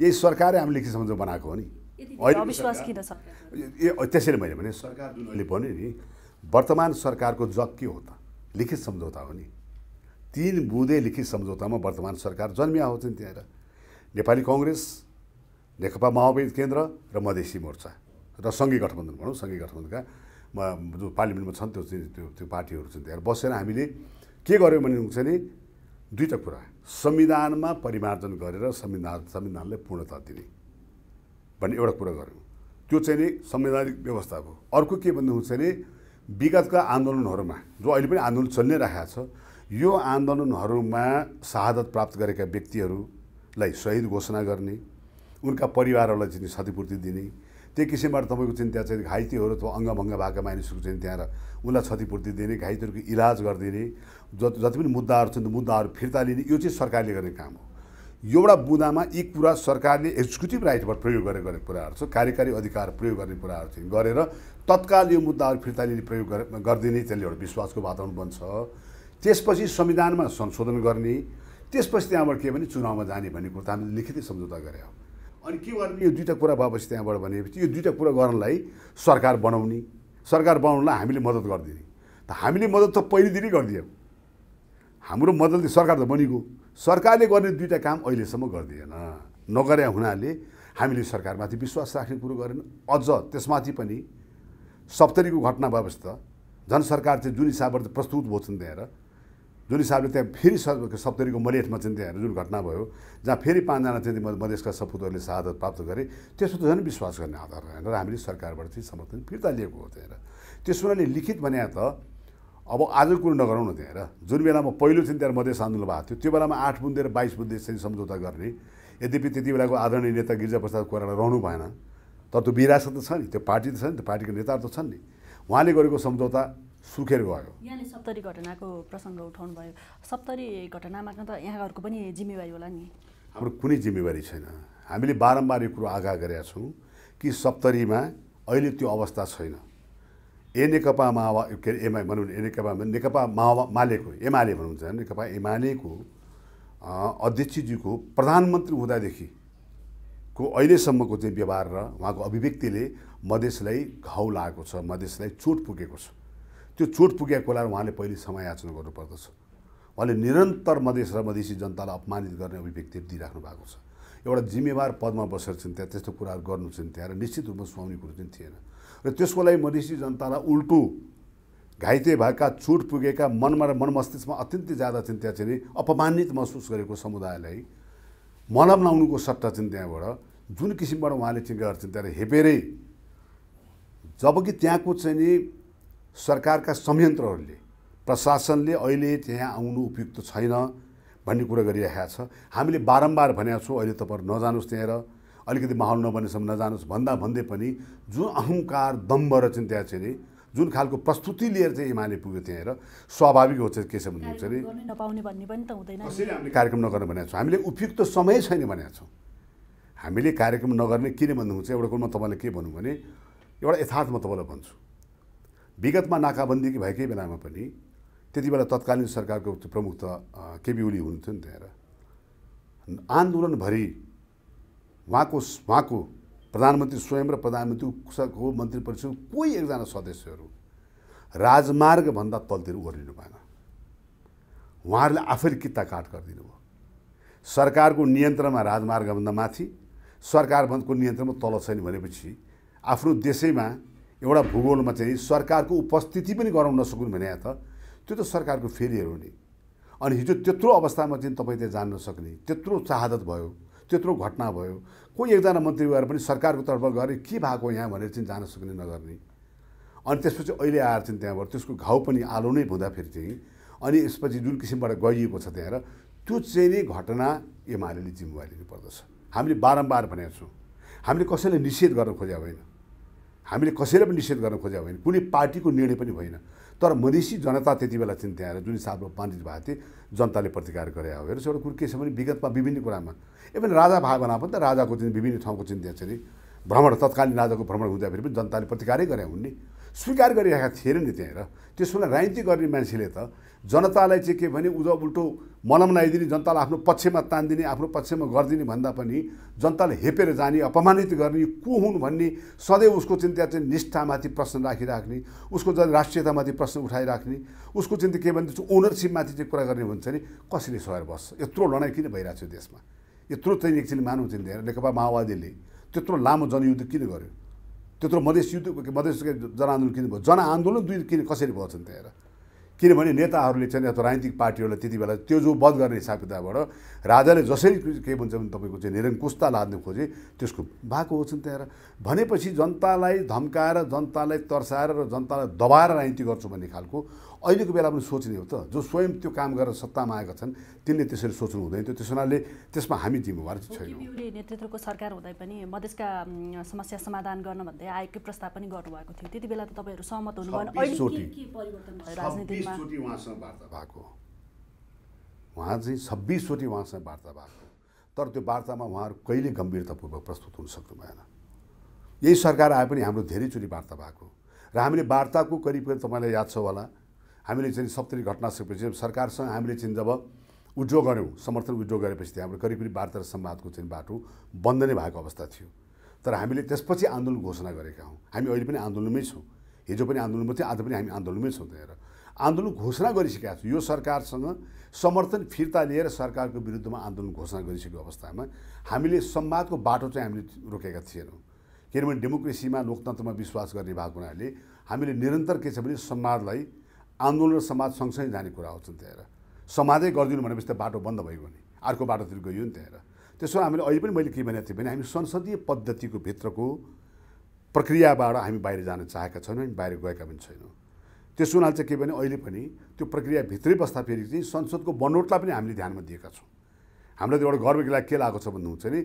यही सरकारले हामीले लिखित सम्झौता बनाएको हो नि त्यसरी मैले भने सरकार अहिले भन्यो नि वर्तमान सरकारको जग के हो त लिखित सम्झौता हो नि तिन बुँदे लिखित सम्झौतामा वर्तमान सरकार जन्मिया हो नि त्यहाँनिर नेपाली कङ्ग्रेस नेकपा माओवादी केन्द्र र मधेसी मोर्चा र सङ्घीय गठबन्धन भनौँ सङ्घीय गठबन्धनका जो पार्लिमेन्टमा छन् त्यो चाहिँ त्यो त्यो पार्टीहरू छन् त्यहाँ बसेर हामीले के गर्यौँ भने चाहिँ नि दुईवटा कुरा संविधानमा परिमार्जन गरेर संविधान संविधानलाई पूर्णता दिने भन्ने एउटा कुरा गऱ्यौँ त्यो चाहिँ नि संवैधानिक व्यवस्था हो अर्को के भन्नु हुन्छ भने विगतका आन्दोलनहरूमा जो अहिले पनि आन्दोलन चलि नै राखेको छ यो आन्दोलनहरूमा शहादत प्राप्त गरेका व्यक्तिहरूलाई सहिद घोषणा गर्ने उनका परिवारहरूलाई चाहिँ क्षतिपूर्ति दिने त्यो किसिमबाट तपाईँको चाहिँ त्यहाँ चाहिँ घाइतेहरू अथवा अङ्गभङ्ग भएका मानिसहरूको चाहिँ त्यहाँ उसलाई क्षतिपूर्ति दिने घाइतेहरूको इलाज गरिदिने जति जति पनि मुद्दाहरू छन् मुद्दाहरू फिर्ता लिने यो चाहिँ सरकारले गर्ने काम हो एउटा बुदामा यी कुरा सरकारले एक्जिक्युटिभ राइटबाट प्रयोग गर्ने गर्ने कुराहरू छ कार्यकारी अधिकार प्रयोग गर्ने कुराहरू चाहिँ गरेर तत्काल यो मुद्दाहरू फिर्ता लिने प्रयोग गरिदिने त्यसले एउटा विश्वासको वातावरण बन्छ त्यसपछि संविधानमा संशोधन गर्ने त्यसपछि त्यहाँबाट के भने चुनावमा जाने भन्ने कुरो त हामीले लिखितै सम्झौता गरे हो अनि के गर्ने यो दुईवटा कुरा भएपछि त्यहाँबाट भनेपछि यो दुईवटा कुरा गर्नलाई सरकार बनाउने सरकार बनाउनलाई हामीले मद्दत गरिदिने त हामीले मद्दत त पहिलेदेखि गरिदियौँ हाम्रो मद्दतले सरकार त बनिगयो सरकारले गर्ने दुईवटा काम अहिलेसम्म गरिदिएन नगरे हुनाले हामीले सरकारमाथि विश्वास राख्ने कुरो गरेन अझ त्यसमाथि पनि सप्तरीको घटना भएपछि त झन् सरकार चाहिँ जुन हिसाबबाट प्रस्तुत भोजन दिएर जुन हिसाबले त्यहाँ फेरि सप्तरीको मलेटमा चाहिँ त्यहाँ जुन घटना भयो जहाँ फेरि पाँचजना चाहिँ मधेसका सपुतहरूले शहादत प्राप्त गरे त्यसो त झन् विश्वास गर्ने आधार रहेन र हामीले सरकारबाट चाहिँ समर्थन फिर्ता लिएको हो त्यहाँनिर त्यस हुनाले लिखित भने त अब आजको कुरो नगरौँ न त्यहाँनिर जुन बेलामा पहिलो चाहिँ त्यहाँ मधेस आन्दोलन भएको थियो त्यो बेलामा आठ बुन्दे र बाइस बुन्दे चाहिँ सम्झौता गर्ने यद्यपि त्यति बेलाको आदरणीय नेता गिरिजाप्रसाद कोराला रहनु भएन तर त्यो विरासत त छ नि त्यो पार्टी त छ नि त्यो पार्टीको नेताहरू त छन् नि उहाँले गरेको सम्झौता सुखेर गयो यहाँले सप्तरी घटनाको प्रसङ्ग उठाउनु भयो सप्तरी घटनामा त यहाँहरूको पनि जिम्मेवारी होला नि हाम्रो कुनै जिम्मेवारी छैन हामीले बारम्बार यो कुरो आगाह गरेका छौँ कि सप्तरीमा अहिले त्यो अवस्था छैन ए नेकपा माओवा के अरे एमआई भनौँ ए नेकपा नेकपा माओवा मालेको एमाले भन्नुहुन्छ नेकपा एमालेको अध्यक्षज्यूको प्रधानमन्त्री हुँदादेखि को अहिलेसम्मको चाहिँ व्यवहार र उहाँको अभिव्यक्तिले मधेसलाई घाउ लागेको छ मधेसलाई चोट पुगेको छ त्यो चोट पुगेका कुराहरू उहाँले पहिले समायोचना गर्नुपर्दछ उहाँले निरन्तर मधेस र मधेसी जनतालाई अपमानित गर्ने अभिव्यक्ति दिइराख्नु भएको छ एउटा जिम्मेवार पदमा बसेर चाहिँ त्यहाँ त्यस्तो कुराहरू गर्नु चाहिँ त्यहाँ र निश्चित रूपमा सुहाउने कुरो चाहिँ थिएन र त्यसको लागि मधेसी जनतालाई उल्टो घाइते भएका चोट पुगेका मनमा र मन मस्तिष्कमा अत्यन्तै ज्यादा चाहिँ त्यहाँ चाहिँ अपमानित महसुस गरेको समुदायलाई मलम लाउनुको सट्टा चाहिँ त्यहाँबाट जुन किसिमबाट उहाँले चाहिँ गर्छन् त्यहाँ त्यहाँबाट हेपेरै जबकि त्यहाँको चाहिँ नि सरकारका संयन्त्रहरूले प्रशासनले अहिले त्यहाँ आउनु उपयुक्त छैन भन्ने कुरा गरिरहेको छ हामीले बारम्बार भनेको छौँ अहिले तपाईँहरू नजानुहोस् त्यहाँनिर अलिकति माहौल नबनेसम्म नजानुहोस् भन्दा भन्दै पनि जुन अहङ्कार दम्ब र चाहिँ त्यहाँ चाहिँ जुन खालको प्रस्तुति लिएर चाहिँ एमाले पुग्यो त्यहाँनिर स्वाभाविक हो चाहिँ के छ भन्नुहुन्छ हुँदैन हामीले कार्यक्रम नगर्ने भनेको छौँ हामीले उपयुक्त समय छैन भनेको छौँ हामीले कार्यक्रम नगर्ने किन भन्नुहुन्छ एउटा कुरो म तपाईँलाई के भनौँ भने एउटा यथार्थ म तपाईँलाई भन्छु विगतमा नाकाबन्दी भएकै बेलामा पनि त्यति बेला तत्कालीन सरकारको प्रमुख त केपी ओली हुनुहुन्थ्यो नि त्यहाँ आन्दोलनभरि उहाँको उहाँको प्रधानमन्त्री स्वयं र प्रधानमन्त्रीको मन्त्री परिषदको कोही एकजना सदस्यहरू राजमार्गभन्दा तलतिर ओर्लिनु भएन उहाँहरूले आफैले किता काट गरिदिनु भयो सरकारको नियन्त्रणमा राजमार्गभन्दा माथि सरकारभन्दाको नियन्त्रणमा तल छैन भनेपछि आफ्नो देशैमा एउटा भूगोलमा चाहिँ सरकारको उपस्थिति पनि गराउन नसकुन् भने त त्यो त सरकारको फेलियर हो नि अनि हिजो त्यत्रो अवस्थामा चाहिँ तपाईँ त्यहाँ जान्न सक्ने त्यत्रो चाहदत भयो त्यत्रो घटना भयो कोही एकजना मन्त्री भएर पनि सरकारको तर्फबाट गएर के भएको यहाँ भनेर चाहिँ जान सक्ने नगर्ने अनि त्यसपछि अहिले आएर चाहिँ त्यहाँबाट त्यसको घाउ पनि आलो नै हुँदाखेरि चाहिँ अनि यसपछि जुन किसिमबाट गइएको छ त्यहाँ त्यो चाहिँ नै घटना एमाले जिम्मेवारी लिनुपर्दछ हामीले बारम्बार भनेको छौँ हामीले कसैले निषेध गर्न खोजेको होइन हामीले कसैले पनि निषेध गर्न खोजेको होइन कुनै पार्टीको निर्णय पनि होइन तर मधेसी जनता त्यति बेला चाहिँ त्यहाँ जुन हिसाबमा पाण्डित भएको थिए जनताले प्रतिकार गरे हो हेर्नुहोस् एउटा कुरो के छ भने विगतमा विभिन्न कुरामा इभन राजा भए बेला पनि त राजाको चाहिँ विभिन्न ठाउँको चाहिँ त्यहाँ चाहिँ भ्रमण तत्कालीन राजाको भ्रमण हुँदाखेरि पनि जनताले प्रतिकारै गरे हुन् नि स्वीकार गरिरहेका थिएनन् नि त्यहाँनिर त्यसो राजनीति गर्ने मान्छेले त जनतालाई चाहिँ के भने उज उल्टो मलम लगाइदिने जनतालाई आफ्नो पक्षमा तानिदिने आफ्नो पक्षमा गरिदिने भन्दा पनि जनताले हेपेर जाने अपमानित गर्ने को हुन् भन्ने सधैँ उसको चाहिँ त्यहाँ चाहिँ निष्ठामाथि प्रश्न राखिराख्ने उसको राष्ट्रियतामाथि प्रश्न उठाइराख्ने उसको चाहिँ के भन्छ ओनरसिपमाथि चाहिँ कुरा गर्ने हुन्छ भने कसरी सहर बस्छ यत्रो लडाइँ किन भइरहेको छ देशमा यत्रो चाहिँ एकछिन मानव चाहिँ नेकपा माओवादीले त्यत्रो लामो जनयुद्ध किन गर्यो त्यत्रो मधेस युद्ध मधेस जनआन्दोलन किन भयो जनआन्दोलन दुई किन कसरी भयो नि त्यहाँ किनभने नेताहरूले चाहिँ अथवा राजनीतिक पार्टीहरूलाई त्यति बेला त्यो जो बध गर्ने हिसाब किताबबाट राजाले जसरी के भन्छ भने तपाईँको चाहिँ निरङ्कुशता लाद्नु खोजे त्यसको भएको हो छन् त्यहाँ भनेपछि जनतालाई धम्काएर जनतालाई तर्साएर र जनतालाई दबाएर राजनीति गर्छु भन्ने खालको अहिलेको बेला पनि सोच्ने हो त जो स्वयं त्यो काम गरेर सत्तामा आएका छन् तिनले त्यसरी सोच्नु हुँदैन थियो त्यस हुनाले त्यसमा हामी जिम्मेवार छैनौँ नेतृत्वको सरकार हुँदै पनि मधेसका समस्या समाधान गर्न भन्दै आयोगकै प्रस्ताव पनि गर्नुभएको थियो त्यति बेला त तपाईँहरू सहमत हुनुभयो वार्ता भएको उहाँ चाहिँ छब्बिसचोटि उहाँसँग वार्ता भएको तर त्यो वार्तामा उहाँहरू कहिले गम्भीरतापूर्वक प्रस्तुत हुन सक्नु भएन यही सरकार आए पनि हाम्रो धेरैचोटि वार्ता भएको र हामीले वार्ताको करिब तपाईँलाई याद छ होला हामीले चाहिँ सप्तरी घटना सकेपछि सरकारसँग हामीले चाहिँ जब उद्योग गऱ्यौँ समर्थन उद्योग गरेपछि त्यहाँ हाम्रो करिब करिब वार्ता र संवादको चाहिँ बाटो बन्द नै भएको अवस्था थियो तर हामीले त्यसपछि आन्दोलन घोषणा गरेका हौँ हामी अहिले पनि आन्दोलनमै छौँ हिजो पनि आन्दोलनमा थियो आज पनि हामी आन्दोलनमै छौँ त्यहाँनिर आन्दोलन घोषणा गरिसकेका छौँ यो सरकारसँग समर्थन फिर्ता लिएर सरकारको विरुद्धमा आन्दोलन घोषणा गरिसकेको अवस्थामा हामीले संवादको बाटो चाहिँ हामीले रोकेका थिएनौँ किनभने डेमोक्रेसीमा लोकतन्त्रमा विश्वास गर्ने भएको हुनाले हामीले निरन्तर के छ भने संवादलाई आन्दोलन र समाज सँगसँगै जाने कुरा हो त्यहाँनिर समाजै गरिदिनु भनेपछि त बाटो बन्द भयो भने अर्को बाटोतिर गयो नि त्यहाँ त्यसो हामीले अहिले पनि मैले के भनेको थिएँ भने हामी संसदीय पद्धतिको भित्रको प्रक्रियाबाट हामी बाहिर जान चाहेका छैनौँ हामी बाहिर गएका पनि छैनौँ त्यसो हुनाले चाहिँ के भने अहिले पनि त्यो प्रक्रियाभित्रै बस्दा फेरि चाहिँ संसदको बनोटलाई पनि हामीले ध्यानमा दिएका छौँ हामीलाई एउटा गर्वको लागि के लागेको छ भन्नुहुन्छ भने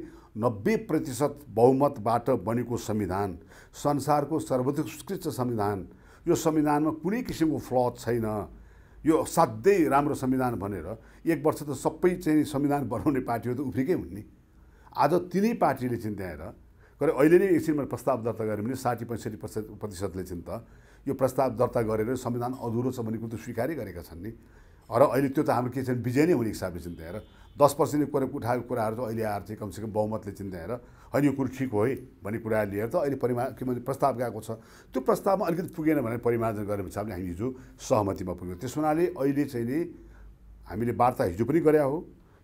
नब्बे प्रतिशत बहुमतबाट बनेको संविधान संसारको सर्वोत्कृष्ट संविधान यो संविधानमा कुनै किसिमको फ्ल छैन यो साध्यै राम्रो संविधान भनेर एक वर्ष त सबै चाहिँ संविधान बनाउने पार्टी त उफ्रिकै हुन् नि आज तिनै पार्टीले चाहिँ गरे अहिले नै एकछिन मैले प्रस्ताव दर्ता गरेँ भने साठी पैँसठी प्रतिशत प्रतिशतले चाहिँ त यो प्रस्ताव दर्ता गरेर संविधान अधुरो छ भन्ने कुरो त स्वीकारै गरेका छन् नि र अहिले त्यो त हाम्रो के छ भने विजय नै हुने हिसाबले चाहिँ त्यहाँ दस पर्सेन्टले कुरा उठाएको कुराहरू त अहिले आएर चाहिँ कमसेकम बहुमतले चिन्ताएर होइन यो कुरो ठिक हो है भन्ने कुरा लिएर त अहिले परिमा के भन्छ प्रस्ताव गएको छ त्यो प्रस्तावमा अलिकति पुगेन भने परिमार्जन गरेको हिसाबले हामी हिजो सहमतिमा पुग्यौँ त्यस हुनाले अहिले चाहिँ नि हामीले वार्ता हिजो पनि गरे हो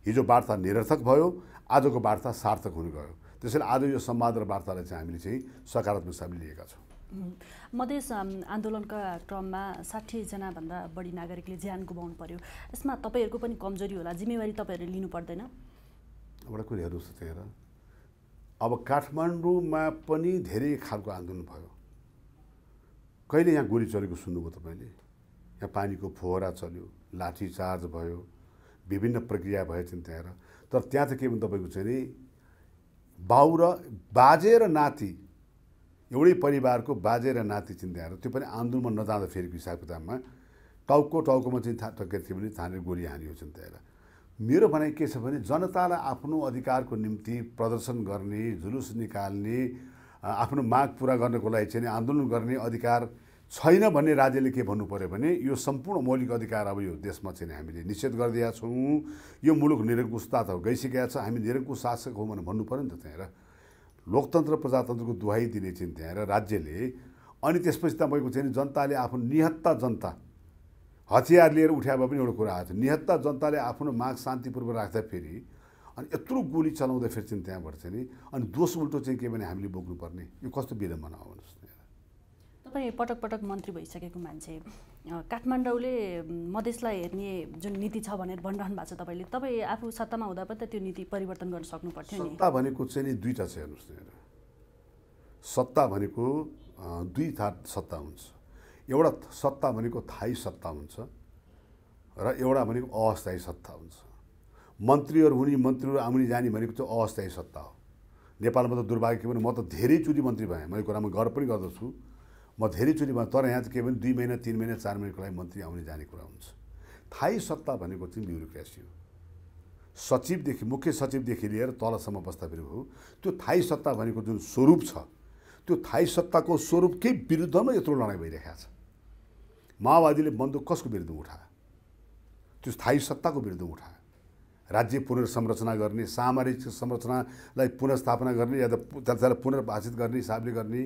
हिजो वार्ता निरर्थक भयो आजको वार्ता सार्थक हुनु गयो त्यसैले आज यो संवाद र वार्तालाई चाहिँ हामीले चाहिँ सकारात्मक हिसाबले लिएका छौँ मधेस आन्दोलनका क्रममा साठीजनाभन्दा बढी नागरिकले ज्यान गुमाउनु पर्यो यसमा तपाईँहरूको पनि कमजोरी होला जिम्मेवारी तपाईँहरूले लिनु पर्दैन एउटा हेर्नुहोस् त हेर अब काठमाडौँमा पनि धेरै खालको आन्दोलन भयो कहिले यहाँ गोली चलेको सुन्नुभयो तपाईँले यहाँ पानीको फोहरा चल्यो लाठीचार्ज भयो विभिन्न प्रक्रिया भयो त्यहाँ तर त्यहाँ त के भन्नु तपाईँको चाहिँ नि बाउ र बाजे र नाति एउटै परिवारको बाजे र नाति चिन्ताएर त्यो पनि आन्दोलनमा नजाँदा फेरि हिसाब किताबमा टाउको टाउकोमा चाहिँ था थियो भने थानेर गोली हानियो चिन्ताएर मेरो भनाइ के छ भने जनतालाई आफ्नो अधिकारको निम्ति प्रदर्शन गर्ने जुलुस निकाल्ने आफ्नो माग पुरा गर्नको लागि चाहिँ आन्दोलन गर्ने अधिकार छैन भन्ने राज्यले के भन्नु पऱ्यो भने यो सम्पूर्ण मौलिक अधिकार अब यो देशमा चाहिँ हामीले निषेध गरिदिएका छौँ यो मुलुक निरङ्कुशता त गइसकेका छ हामी निरङ्कुश शासक हौँ भनेर भन्नु पऱ्यो नि त त्यहाँनिर लोकतन्त्र प्रजातन्त्रको दुहाई दिने चाहिँ त्यहाँ र राज्यले अनि त्यसपछि तपाईँको चाहिँ जनताले आफ्नो निहत्ता जनता हतियार लिएर उठाए भए पनि एउटा कुरा आएको छ निहत्ता जनताले आफ्नो माग शान्तिपूर्वक राख्दा फेरि अनि यत्रो गोली चलाउँदाखेरि चाहिँ त्यहाँबाट चाहिँ अनि दोष उल्टो चाहिँ के भने हामीले बोक्नुपर्ने यो कस्तो विडम्बना हो भन्नुहोस् तपाईँ पटक पटक मन्त्री भइसकेको मान्छे काठमाडौँले मधेसलाई हेर्ने जुन नीति छ भनेर भनिरहनु भएको छ तपाईँले तपाईँ आफू सत्तामा हुँदा पनि त त्यो नीति परिवर्तन गर्न सक्नु पर्थ्यो नि सत्ता भनेको चाहिँ नि दुईवटा छ हेर्नुहोस् न सत्ता भनेको दुई थार सत्ता हुन्छ एउटा सत्ता भनेको थायी सत्ता हुन्छ र एउटा भनेको अस्थायी सत्ता हुन्छ मन्त्रीहरू हुने मन्त्रीहरू आउने जाने भनेको चाहिँ अस्थायी सत्ता हो नेपालमा त दुर्भाग्य के भने म त धेरैचोटि मन्त्री भएँ मैले कुरामा गर्व पनि गर्दछु म धेरैचोटि भन्छु तर यहाँ चाहिँ के भने दुई महिना तिन महिना चार महिनाको लागि मन्त्री आउने जाने कुरा हुन्छ थाई सत्ता भनेको चाहिँ ब्युरोक्रेसी हो सचिवदेखि मुख्य सचिवदेखि लिएर तलसम्म बस्दा फेरि हो त्यो थाई सत्ता भनेको जुन स्वरूप छ त्यो थाई सत्ताको स्वरूपकै विरुद्धमा यत्रो लडाइँ भइरहेको छ माओवादीले बन्दुक कसको विरुद्ध उठा त्यो स्थायी सत्ताको विरुद्ध उठा राज्य पुनर्संरचना गर्ने सामरिक संरचनालाई पुनर्स्थापना गर्ने या त त्यसलाई पुनर्भाषित गर्ने हिसाबले गर्ने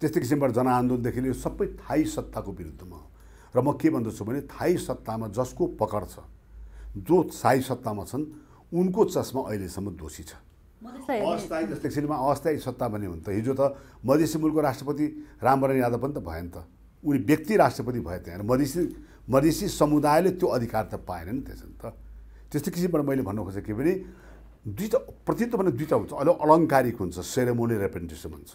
त्यस्तै किसिमबाट जनआन्दोलनदेखि लिएर सबै थाई सत्ताको विरुद्धमा हो र म के भन्दछु भने थाई सत्तामा जसको पकड छ जो साई सत्तामा छन् उनको चस्मा अहिलेसम्म दोषी छ अस्थायी जस्तै किसिममा अस्थायी सत्ता भन्यो भने त हिजो त मधेसी मुलको राष्ट्रपति रामवरण यादव पनि त भयो नि त उनी व्यक्ति राष्ट्रपति भए त्यहाँ मधेसी मधेसी समुदायले त्यो अधिकार त पाएन नि त्यसो त त्यस्तै किसिमबाट मैले भन्नु खोजेँ कि भने दुईवटा प्रतित्व भने दुईवटा हुन्छ अहिले अलङ्कारिक हुन्छ सेरेमोनी रेप्रेजेन्टेसन हुन्छ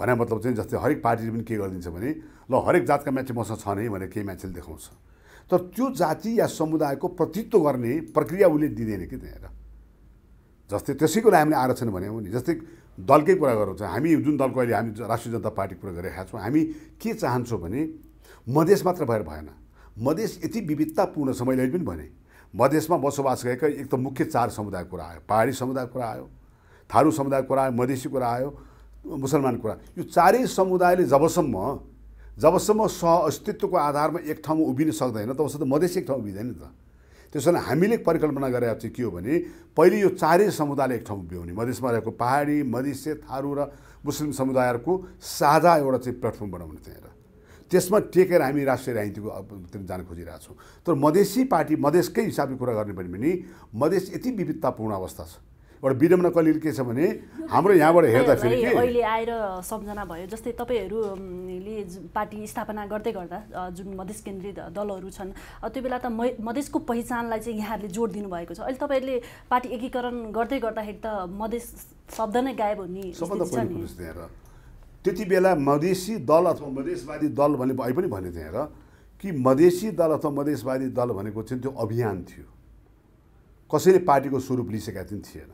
भने मतलब चाहिँ जस्तै हरेक पार्टीले पनि के गरिदिन्छ भने ल हरेक जातका मान्छे मसँग छ नै भनेर केही मान्छेले देखाउँछ तर त्यो जाति या समुदायको प्रतित्व गर्ने प्रक्रिया उसले दिँदैन कि त्यहाँनिर जस्तै त्यसैको लागि हामीले आरक्षण भन्यौँ नि जस्तै दलकै कुरा गरौँ चाहिँ हामी जुन दलको अहिले हामी राष्ट्रिय जनता पार्टीको कुरा गरिरहेका छौँ हामी के चाहन्छौँ भने मधेस मात्र भएर भएन मधेस यति विविधतापूर्ण छ मैले अहिले पनि भनेँ मधेसमा बसोबास गरेका एक त मुख्य चार समुदायको कुरा आयो पहाडी समुदायको कुरा आयो थारू समुदायको कुरा आयो मधेसी कुरा आयो मुसलमान कुरा यो चारै समुदायले जबसम्म जबसम्म सह अस्तित्वको आधारमा एक ठाउँमा उभिन सक्दैन तबसम्म त मधेस एक ठाउँ उभिँदैन नि त त्यसो भने हामीले परिकल्पना गरेर चाहिँ के हो भने पहिले यो चारै समुदायले एक ठाउँ भने मधेसमा रहेको पहाडी मधेसे थारू र मुस्लिम समुदायहरूको साझा एउटा चाहिँ प्लेटफर्म बनाउने त्यहाँनिर त्यसमा टेकेर हामी राष्ट्रिय राजनीतिको जान खोजिरहेछौँ तर मधेसी पार्टी मधेसकै हिसाबले कुरा गर्ने पनि मधेस यति विविधतापूर्ण अवस्था छ एउटा विडम्बना कहिले के छ भने हाम्रो यहाँबाट हेर्दाखेरि के अहिले आएर सम्झना भयो जस्तै तपाईँहरूले पार्टी स्थापना गर्दै गर्दा जुन मधेस केन्द्रित दलहरू छन् त्यो बेला त मधेसको पहिचानलाई चाहिँ यहाँहरूले जोड दिनुभएको छ अहिले तपाईँहरूले पार्टी एकीकरण गर्दै गर्दाखेरि त मधेस शब्द नै गायब हुने त्यति बेला मधेसी दल अथवा मधेसवादी दल भने अहिले पनि भने थिएँ र कि मधेसी दल अथवा मधेसवादी दल भनेको चाहिँ त्यो अभियान थियो कसैले पार्टीको स्वरूप लिइसकेका चाहिँ थिएन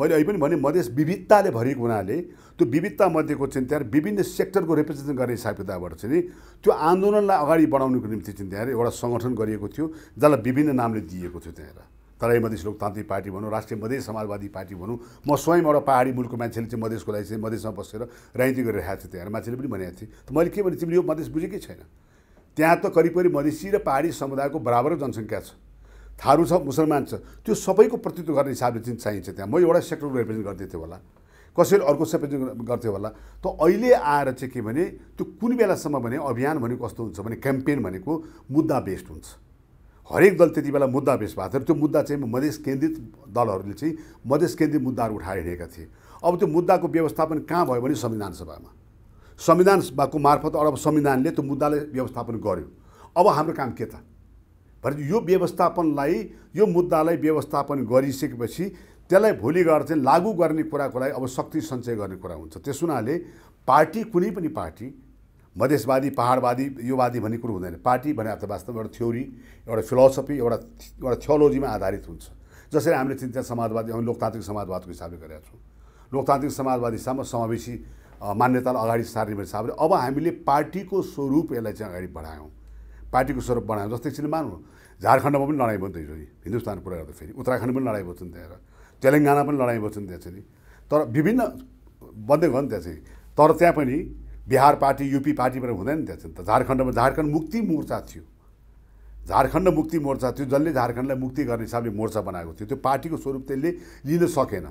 मैले अहिले पनि भने मधेस विविधताले भरिएको हुनाले त्यो विविधतामध्येको चाहिँ त्यहाँ विभिन्न सेक्टरको रिप्रेजेन्टेसन गर्ने हिसाब किताबबाट चाहिँ त्यो आन्दोलनलाई अगाडि बढाउनुको निम्ति चाहिँ त्यहाँ एउटा सङ्गठन गरिएको थियो जसलाई विभिन्न नामले दिएको थियो त्यहाँनिर तराई मधेस लोकतान्त्रिक पार्टी भनौँ राष्ट्रिय मधेस समाजवादी पार्टी भनौँ म स्वयं एउटा पाहाडी मुलुकको मान्छेले चाहिँ मधेसको लागि चाहिँ मधेसमा बसेर राजनीति गरिरहेको थिएँ त्यहाँ मान्छेले पनि भनेको थिएँ त मैले के भने तिमीले यो मधेस बुझेकै छैन त्यहाँ त करिब करिब मधेसी र पाहाडी समुदायको बराबर जनसङ्ख्या छ थारू छ मुसलमान छ त्यो सबैको प्रतित्व गर्ने हिसाबले चाहिँ चाहिन्छ त्यहाँ म एउटा सेक्टर रिप्रेजेन्ट गर्दै थिएँ होला कसैले अर्को सेप्रेजेन्ट गर्थ्यो होला त अहिले आएर चाहिँ के भने त्यो कुन बेलासम्म भने अभियान भनेको कस्तो हुन्छ भने क्याम्पेन भनेको मुद्दा बेस्ड हुन्छ हरेक दल त्यति बेला मुद्दा पेस भएको थियो त्यो मुद्दा चाहिँ मधेस केन्द्रित दलहरूले चाहिँ मधेस केन्द्रित मुद्दाहरू उठाइरहेका थिए अब त्यो मुद्दाको व्यवस्थापन कहाँ भयो भने संविधान सभामा संविधान सभाको मार्फत अब संविधानले त्यो मुद्दालाई व्यवस्थापन गर्यो अब हाम्रो काम के त भने यो व्यवस्थापनलाई यो मुद्दालाई व्यवस्थापन गरिसकेपछि त्यसलाई भोलि गएर चाहिँ लागू गर्ने कुराको लागि अब शक्ति सञ्चय गर्ने कुरा हुन्छ त्यस हुनाले पार्टी कुनै पनि पार्टी मधेसवादी पहाडवादी योवादी भन्ने कुरो हुँदैन पार्टी भने अर्थ वास्तवमा एउटा थ्योरी एउटा फिलोसफी एउटा एउटा थियोलोजीमा आधारित हुन्छ जसरी हामीले चिन्ता समाजवादी हामी लोकतान्त्रिक समाजवादको हिसाबले गरेका छौँ लोकतान्त्रिक समाजवादी हिसाबमा समावेशी मान्यतालाई अगाडि सार्ने हिसाबले अब हामीले पार्टीको स्वरूप यसलाई चाहिँ अगाडि बढायौँ पार्टीको स्वरूप बढायौँ जस्तै एकछिन मानौँ झारखण्डमा पनि लडाइँ भयो नि हिन्दुस्तान कुरा गर्दा फेरि उत्तराखण्ड पनि लडाइँ बस्छन् त्यहाँ तेलङ्गाना पनि लडाइँ बस्छन् त्यहाँ चाहिँ तर विभिन्न बन्दै गयो नि त्यहाँ चाहिँ तर त्यहाँ पनि बिहार पार्टी युपी पार्टीबाट हुँदैन नि चाहिँ त झारखण्डमा झारखण्ड मुक्ति मोर्चा थियो झारखण्ड मुक्ति मोर्चा थियो जसले झारखण्डलाई मुक्ति गर्ने हिसाबले मोर्चा बनाएको थियो त्यो पार्टीको स्वरूप त्यसले लिन सकेन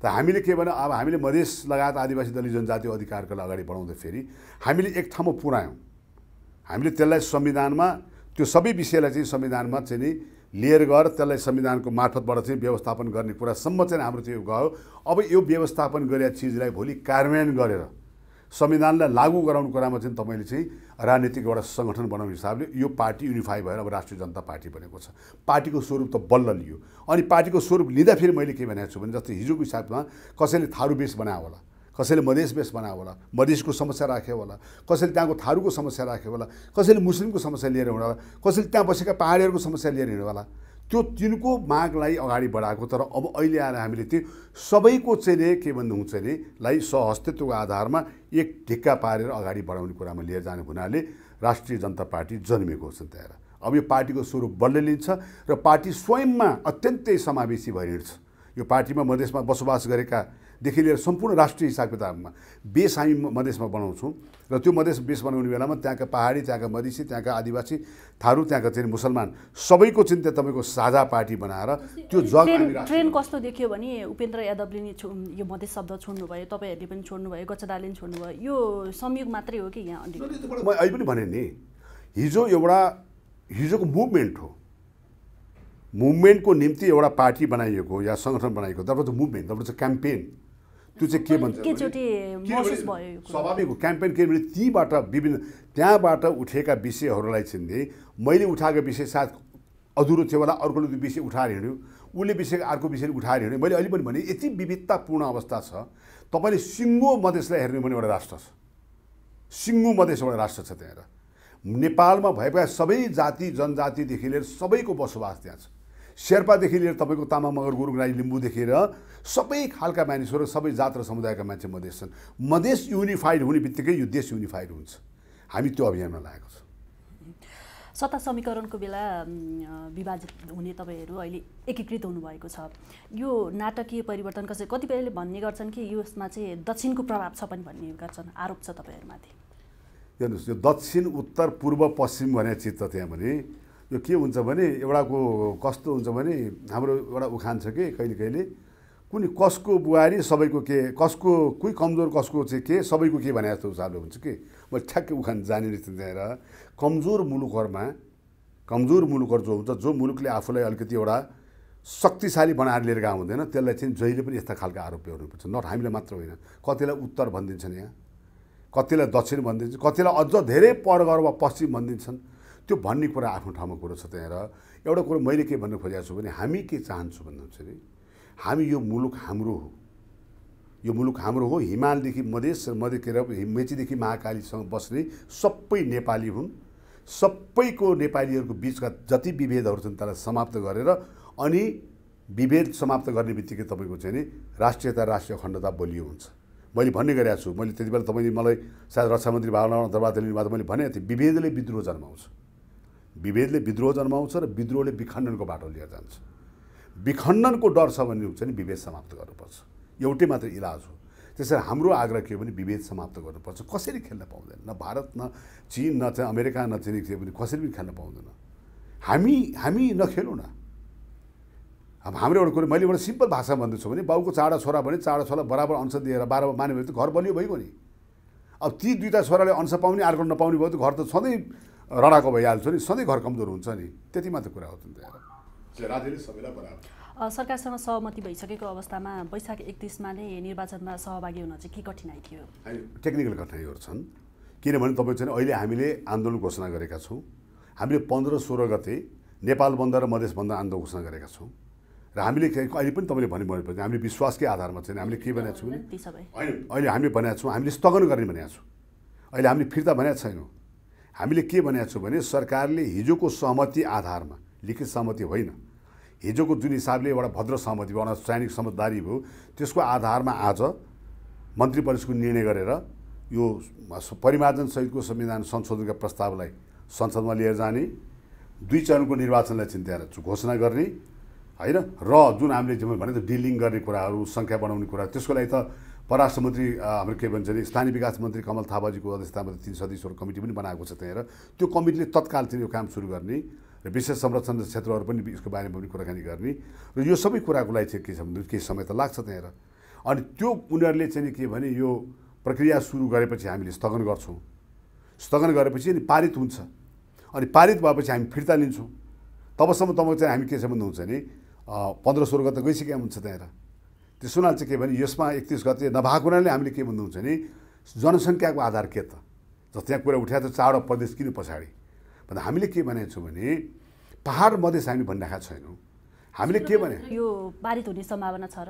त हामीले के भने अब हामीले मधेस लगायत आदिवासी दलित जनजाति अधिकारको लागि अगाडि बढाउँदा फेरि हामीले एक ठाउँमा पुऱ्यायौँ हामीले त्यसलाई संविधानमा त्यो सबै विषयलाई चाहिँ संविधानमा चाहिँ नि लिएर गएर त्यसलाई संविधानको मार्फतबाट चाहिँ व्यवस्थापन गर्ने कुरासम्म चाहिँ हाम्रो त्यो गयो अब यो व्यवस्थापन गरेका चिजलाई भोलि कार्यान्वयन गरेर संविधानलाई लागू गराउने कुरामा चाहिँ तपाईँले चाहिँ राजनीतिक एउटा सङ्गठन बनाउने हिसाबले यो पार्टी युनिफाई भएर अब राष्ट्रिय जनता पार्टी बनेको छ पार्टीको स्वरूप त बल्ल लियो अनि पार्टीको स्वरूप लिँदा फेरि मैले के भनेको छु भने जस्तै हिजोको हिसाबमा कसैले थारू बेस बनायो होला कसैले मधेस बेस बनायो होला मधेसको समस्या राख्यो होला कसैले त्यहाँको थारूको समस्या राख्यो होला कसैले मुस्लिमको समस्या लिएर हिँड्यो होला कसैले त्यहाँ बसेका पाहाडीहरूको समस्या लिएर हिँड्यो होला त्यो तिनको मागलाई अगाडि बढाएको तर अब अहिले आएर हामीले त्यो सबैको चाहिँ के भन्नुहुन्छ भने लाई सहअस्तित्वको आधारमा एक ढिक्का पारेर अगाडि बढाउने कुरामा लिएर जाने हुनाले राष्ट्रिय जनता पार्टी जन्मेको छ त्यहाँ अब यो पार्टीको स्वरूप बलले लिन्छ र पार्टी स्वयंमा अत्यन्तै समावेशी भइरहेछ यो पार्टीमा मधेसमा बसोबास गरेका देखि लिएर सम्पूर्ण राष्ट्रिय हिसाब किताबमा बेस हामी मधेसमा बनाउँछौँ र त्यो मधेस बेस बनाउने बेलामा त्यहाँका पाहाडी त्यहाँका मधेसी त्यहाँका आदिवासी थारू त्यहाँका चाहिँ मुसलमान सबैको चाहिँ त्यहाँ तपाईँको साझा पार्टी बनाएर त्यो जग ट्रेन कस्तो देख्यो भने उपेन्द्र यादवले नि यो मधेस शब्द छोड्नु भयो तपाईँहरूले पनि छोड्नु छोड्नुभयो गच्छदाले पनि छोड्नु भयो यो संयोग मात्रै हो कि यहाँ अलिक म अहिले पनि भने नि हिजो एउटा हिजोको मुभमेन्ट हो मुभमेन्टको निम्ति एउटा पार्टी बनाइएको या सङ्गठन बनाइएको तपाईँ त मुभमेन्ट तपाईँ चाहिँ क्याम्पेन त्यो चाहिँ के भन्छ स्वाभाविक हो क्याम्पेन के किनभने तीबाट विभिन्न त्यहाँबाट उठेका विषयहरूलाई चाहिँ मैले उठाएको विषय सायद अधुरो थियो होला अर्को विषय उठाएर हिँड्यो उसले विषय अर्को विषय उठाएर हिँड्यो मैले अहिले पनि भने यति विविधतापूर्ण अवस्था छ तपाईँले सिङ्गो मधेसलाई हेर्नु भने एउटा राष्ट्र छ सिङ्गो मधेस एउटा राष्ट्र छ त्यहाँनिर नेपालमा भएका सबै जाति जनजातिदेखि लिएर सबैको बसोबास त्यहाँ छ शेर्पादेखि लिएर तपाईँको तामा मगर गुरुङ राई लिम्बूदेखि र सबै खालका मानिसहरू सबै जात र समुदायका मान्छे मधेस छन् मधेस युनिफाइड हुने बित्तिकै यो देश युनिफाइड हुन्छ हामी त्यो अभियानमा लागेको छौँ सत्ता समीकरणको बेला विभाजित हुने तपाईँहरू अहिले एकीकृत हुनुभएको छ यो नाटकीय परिवर्तन कसै कतिपयले भन्ने गर्छन् कि यसमा चाहिँ दक्षिणको प्रभाव छ पनि भन्ने गर्छन् आरोप छ तपाईँहरूमाथि हेर्नुहोस् यो दक्षिण उत्तर पूर्व पश्चिम भनेर चित्र त्यहाँ भने यो के हुन्छ भने एउटाको कस्तो हुन्छ भने हाम्रो एउटा उखान छ कि कहिले कहिले कुनै कसको बुहारी सबैको के कसको कोही कमजोर कसको चाहिँ के सबैको के भने जस्तो हिसाबले हुन्छ कि मैले ठ्याक्कै उखान जानेर त्यहाँनिर कमजोर मुलुकहरूमा कमजोर मुलुकहरू जो हुन्छ जो मुलुकले आफूलाई अलिकति एउटा शक्तिशाली बनाएर लिएर गएको हुँदैन त्यसलाई चाहिँ जहिले पनि यस्ता खालको आरोप ल्याउनुपर्छ नट हामीलाई मात्र होइन कतिलाई उत्तर भनिदिन्छन् यहाँ कतिलाई दक्षिण भनिदिन्छन् कतिलाई अझ धेरै परगर वा पश्चिम भनिदिन्छन् त्यो भन्ने कुरा आफ्नो ठाउँमा कुरो छ त्यहाँ एउटा कुरो मैले के भन्नु खोजेको छु भने हामी के भन्नु छ भने हामी यो मुलुक हाम्रो हो यो मुलुक हाम्रो हो हिमालदेखि मधेस मधेसतिर मेचीदेखि महाकालीसँग बस्ने सबै नेपाली हुन् सबैको नेपालीहरूको बिचका जति विभेदहरू छन् त्यसलाई समाप्त गरेर अनि विभेद समाप्त गर्ने बित्तिकै तपाईँको चाहिँ नि राष्ट्रियता राष्ट्रिय अखण्डता बलियो हुन्छ मैले भन्ने गरेको छु मैले त्यति बेला तपाईँले मलाई सायद रक्षा मन्त्री भावना दरबार मैले भनेको थिएँ विभेदले विद्रोह जन्माउँछ विभेदले विद्रोह जन्माउँछ र विद्रोहले विखण्डनको बाटो लिएर जान्छ विखण्डनको डर छ भने हुन्छ विभेद समाप्त गर्नुपर्छ एउटै मात्र इलाज हो त्यसरी हाम्रो आग्रह के हो भने विभेद समाप्त गर्नुपर्छ कसरी खेल्न पाउँदैन न भारत न चिन न चाहिँ अमेरिका न चिनी थियो भने कसरी पनि खेल्न पाउँदैन हामी हामी नखेलौँ न अब हाम्रो एउटा कुरो मैले एउटा सिम्पल भाषा भन्दैछु भने बाउको चाडा छोरा भने चाडा छोरा बराबर अंश दिएर बाह्र मान्यो भने त घर बलियो भइगयो नि अब ती दुईवटा छोराले अंश पाउने अर्को नपाउने भयो त घर त सधैँ रडाको भइहाल्छ नि सधैँ घर कमजोर हुन्छ नि त्यति मात्र कुरा हो त सरकारसँग सहमति भइसकेको अवस्थामा वैशाख एकतिसमा नै निर्वाचनमा सहभागी हुन चाहिँ के कठिनाइ थियो टेक्निकल कठिनाइहरू छन् किनभने तपाईँ चाहिँ अहिले हामीले आन्दोलन घोषणा गरेका छौँ हामीले पन्ध्र सोह्र गते नेपाल बन्द र मधेस बन्द आन्दोलन घोषणा गरेका छौँ र हामीले अहिले पनि तपाईँले भन्यो भने हामीले विश्वासकै आधारमा चाहिँ हामीले के भनेको छौँ अहिले हामीले भनेको छौँ हामीले स्थगन गर्ने भनेको छौँ अहिले हामीले फिर्ता भनेको छैनौँ हामीले के भनेको छौँ भने सरकारले हिजोको सहमति आधारमा लिखित सहमति होइन हिजोको जुन हिसाबले एउटा भद्र सहमति भयो एउटा सैनिक समझदारी भयो त्यसको आधारमा आज मन्त्री परिषदको निर्णय गरेर यो परिमार्जनसहितको संविधान संशोधनका प्रस्तावलाई संसदमा लिएर जाने दुई चरणको निर्वाचनलाई चिन्त्याएर घोषणा गर्ने होइन र जुन हामीले भने त डिलिङ गर्ने कुराहरू सङ्ख्या बढाउने कुरा त्यसको लागि त परराष्ट्र मन्त्री हाम्रो के भन्छ भने स्थानीय विकास मन्त्री कमल थापाजीको अध्यक्षतामा तिन सदस्यहरू कमिटी पनि बनाएको छ त्यहाँनिर त्यो कमिटीले तत्काल चाहिँ यो काम सुरु गर्ने र विशेष संरक्षण क्षेत्रहरू पनि यसको बारेमा पनि कुराकानी गर्ने र यो सबै कुराको लागि चाहिँ के छ भने केही समय त लाग्छ त्यहाँनिर अनि त्यो उनीहरूले चाहिँ के भने यो प्रक्रिया सुरु गरेपछि हामीले स्थगन गर्छौँ स्थगन गरेपछि अनि पारित हुन्छ अनि पारित भएपछि हामी फिर्ता लिन्छौँ तबसम्म तपाईँको चाहिँ हामी के सम्बन्ध हुन्छ भने पन्ध्र सोह्र गत गइसकेका हुन्छ त्यहाँनिर त्यस हुनाले चाहिँ के भने यसमा एकतिस गते नभएको हुनाले हामीले के भन्नुहुन्छ भने जनसङ्ख्याको आधार के त जस्तो त्यहाँ कुरा उठाएको छ चारवटा प्रदेश किन पछाडि भन्दा हामीले के भनेको छौँ भने पाहाड मधेस हामी भनिरहेका छैनौँ हामीले के भने यो पारित हुने सम्भावना छ र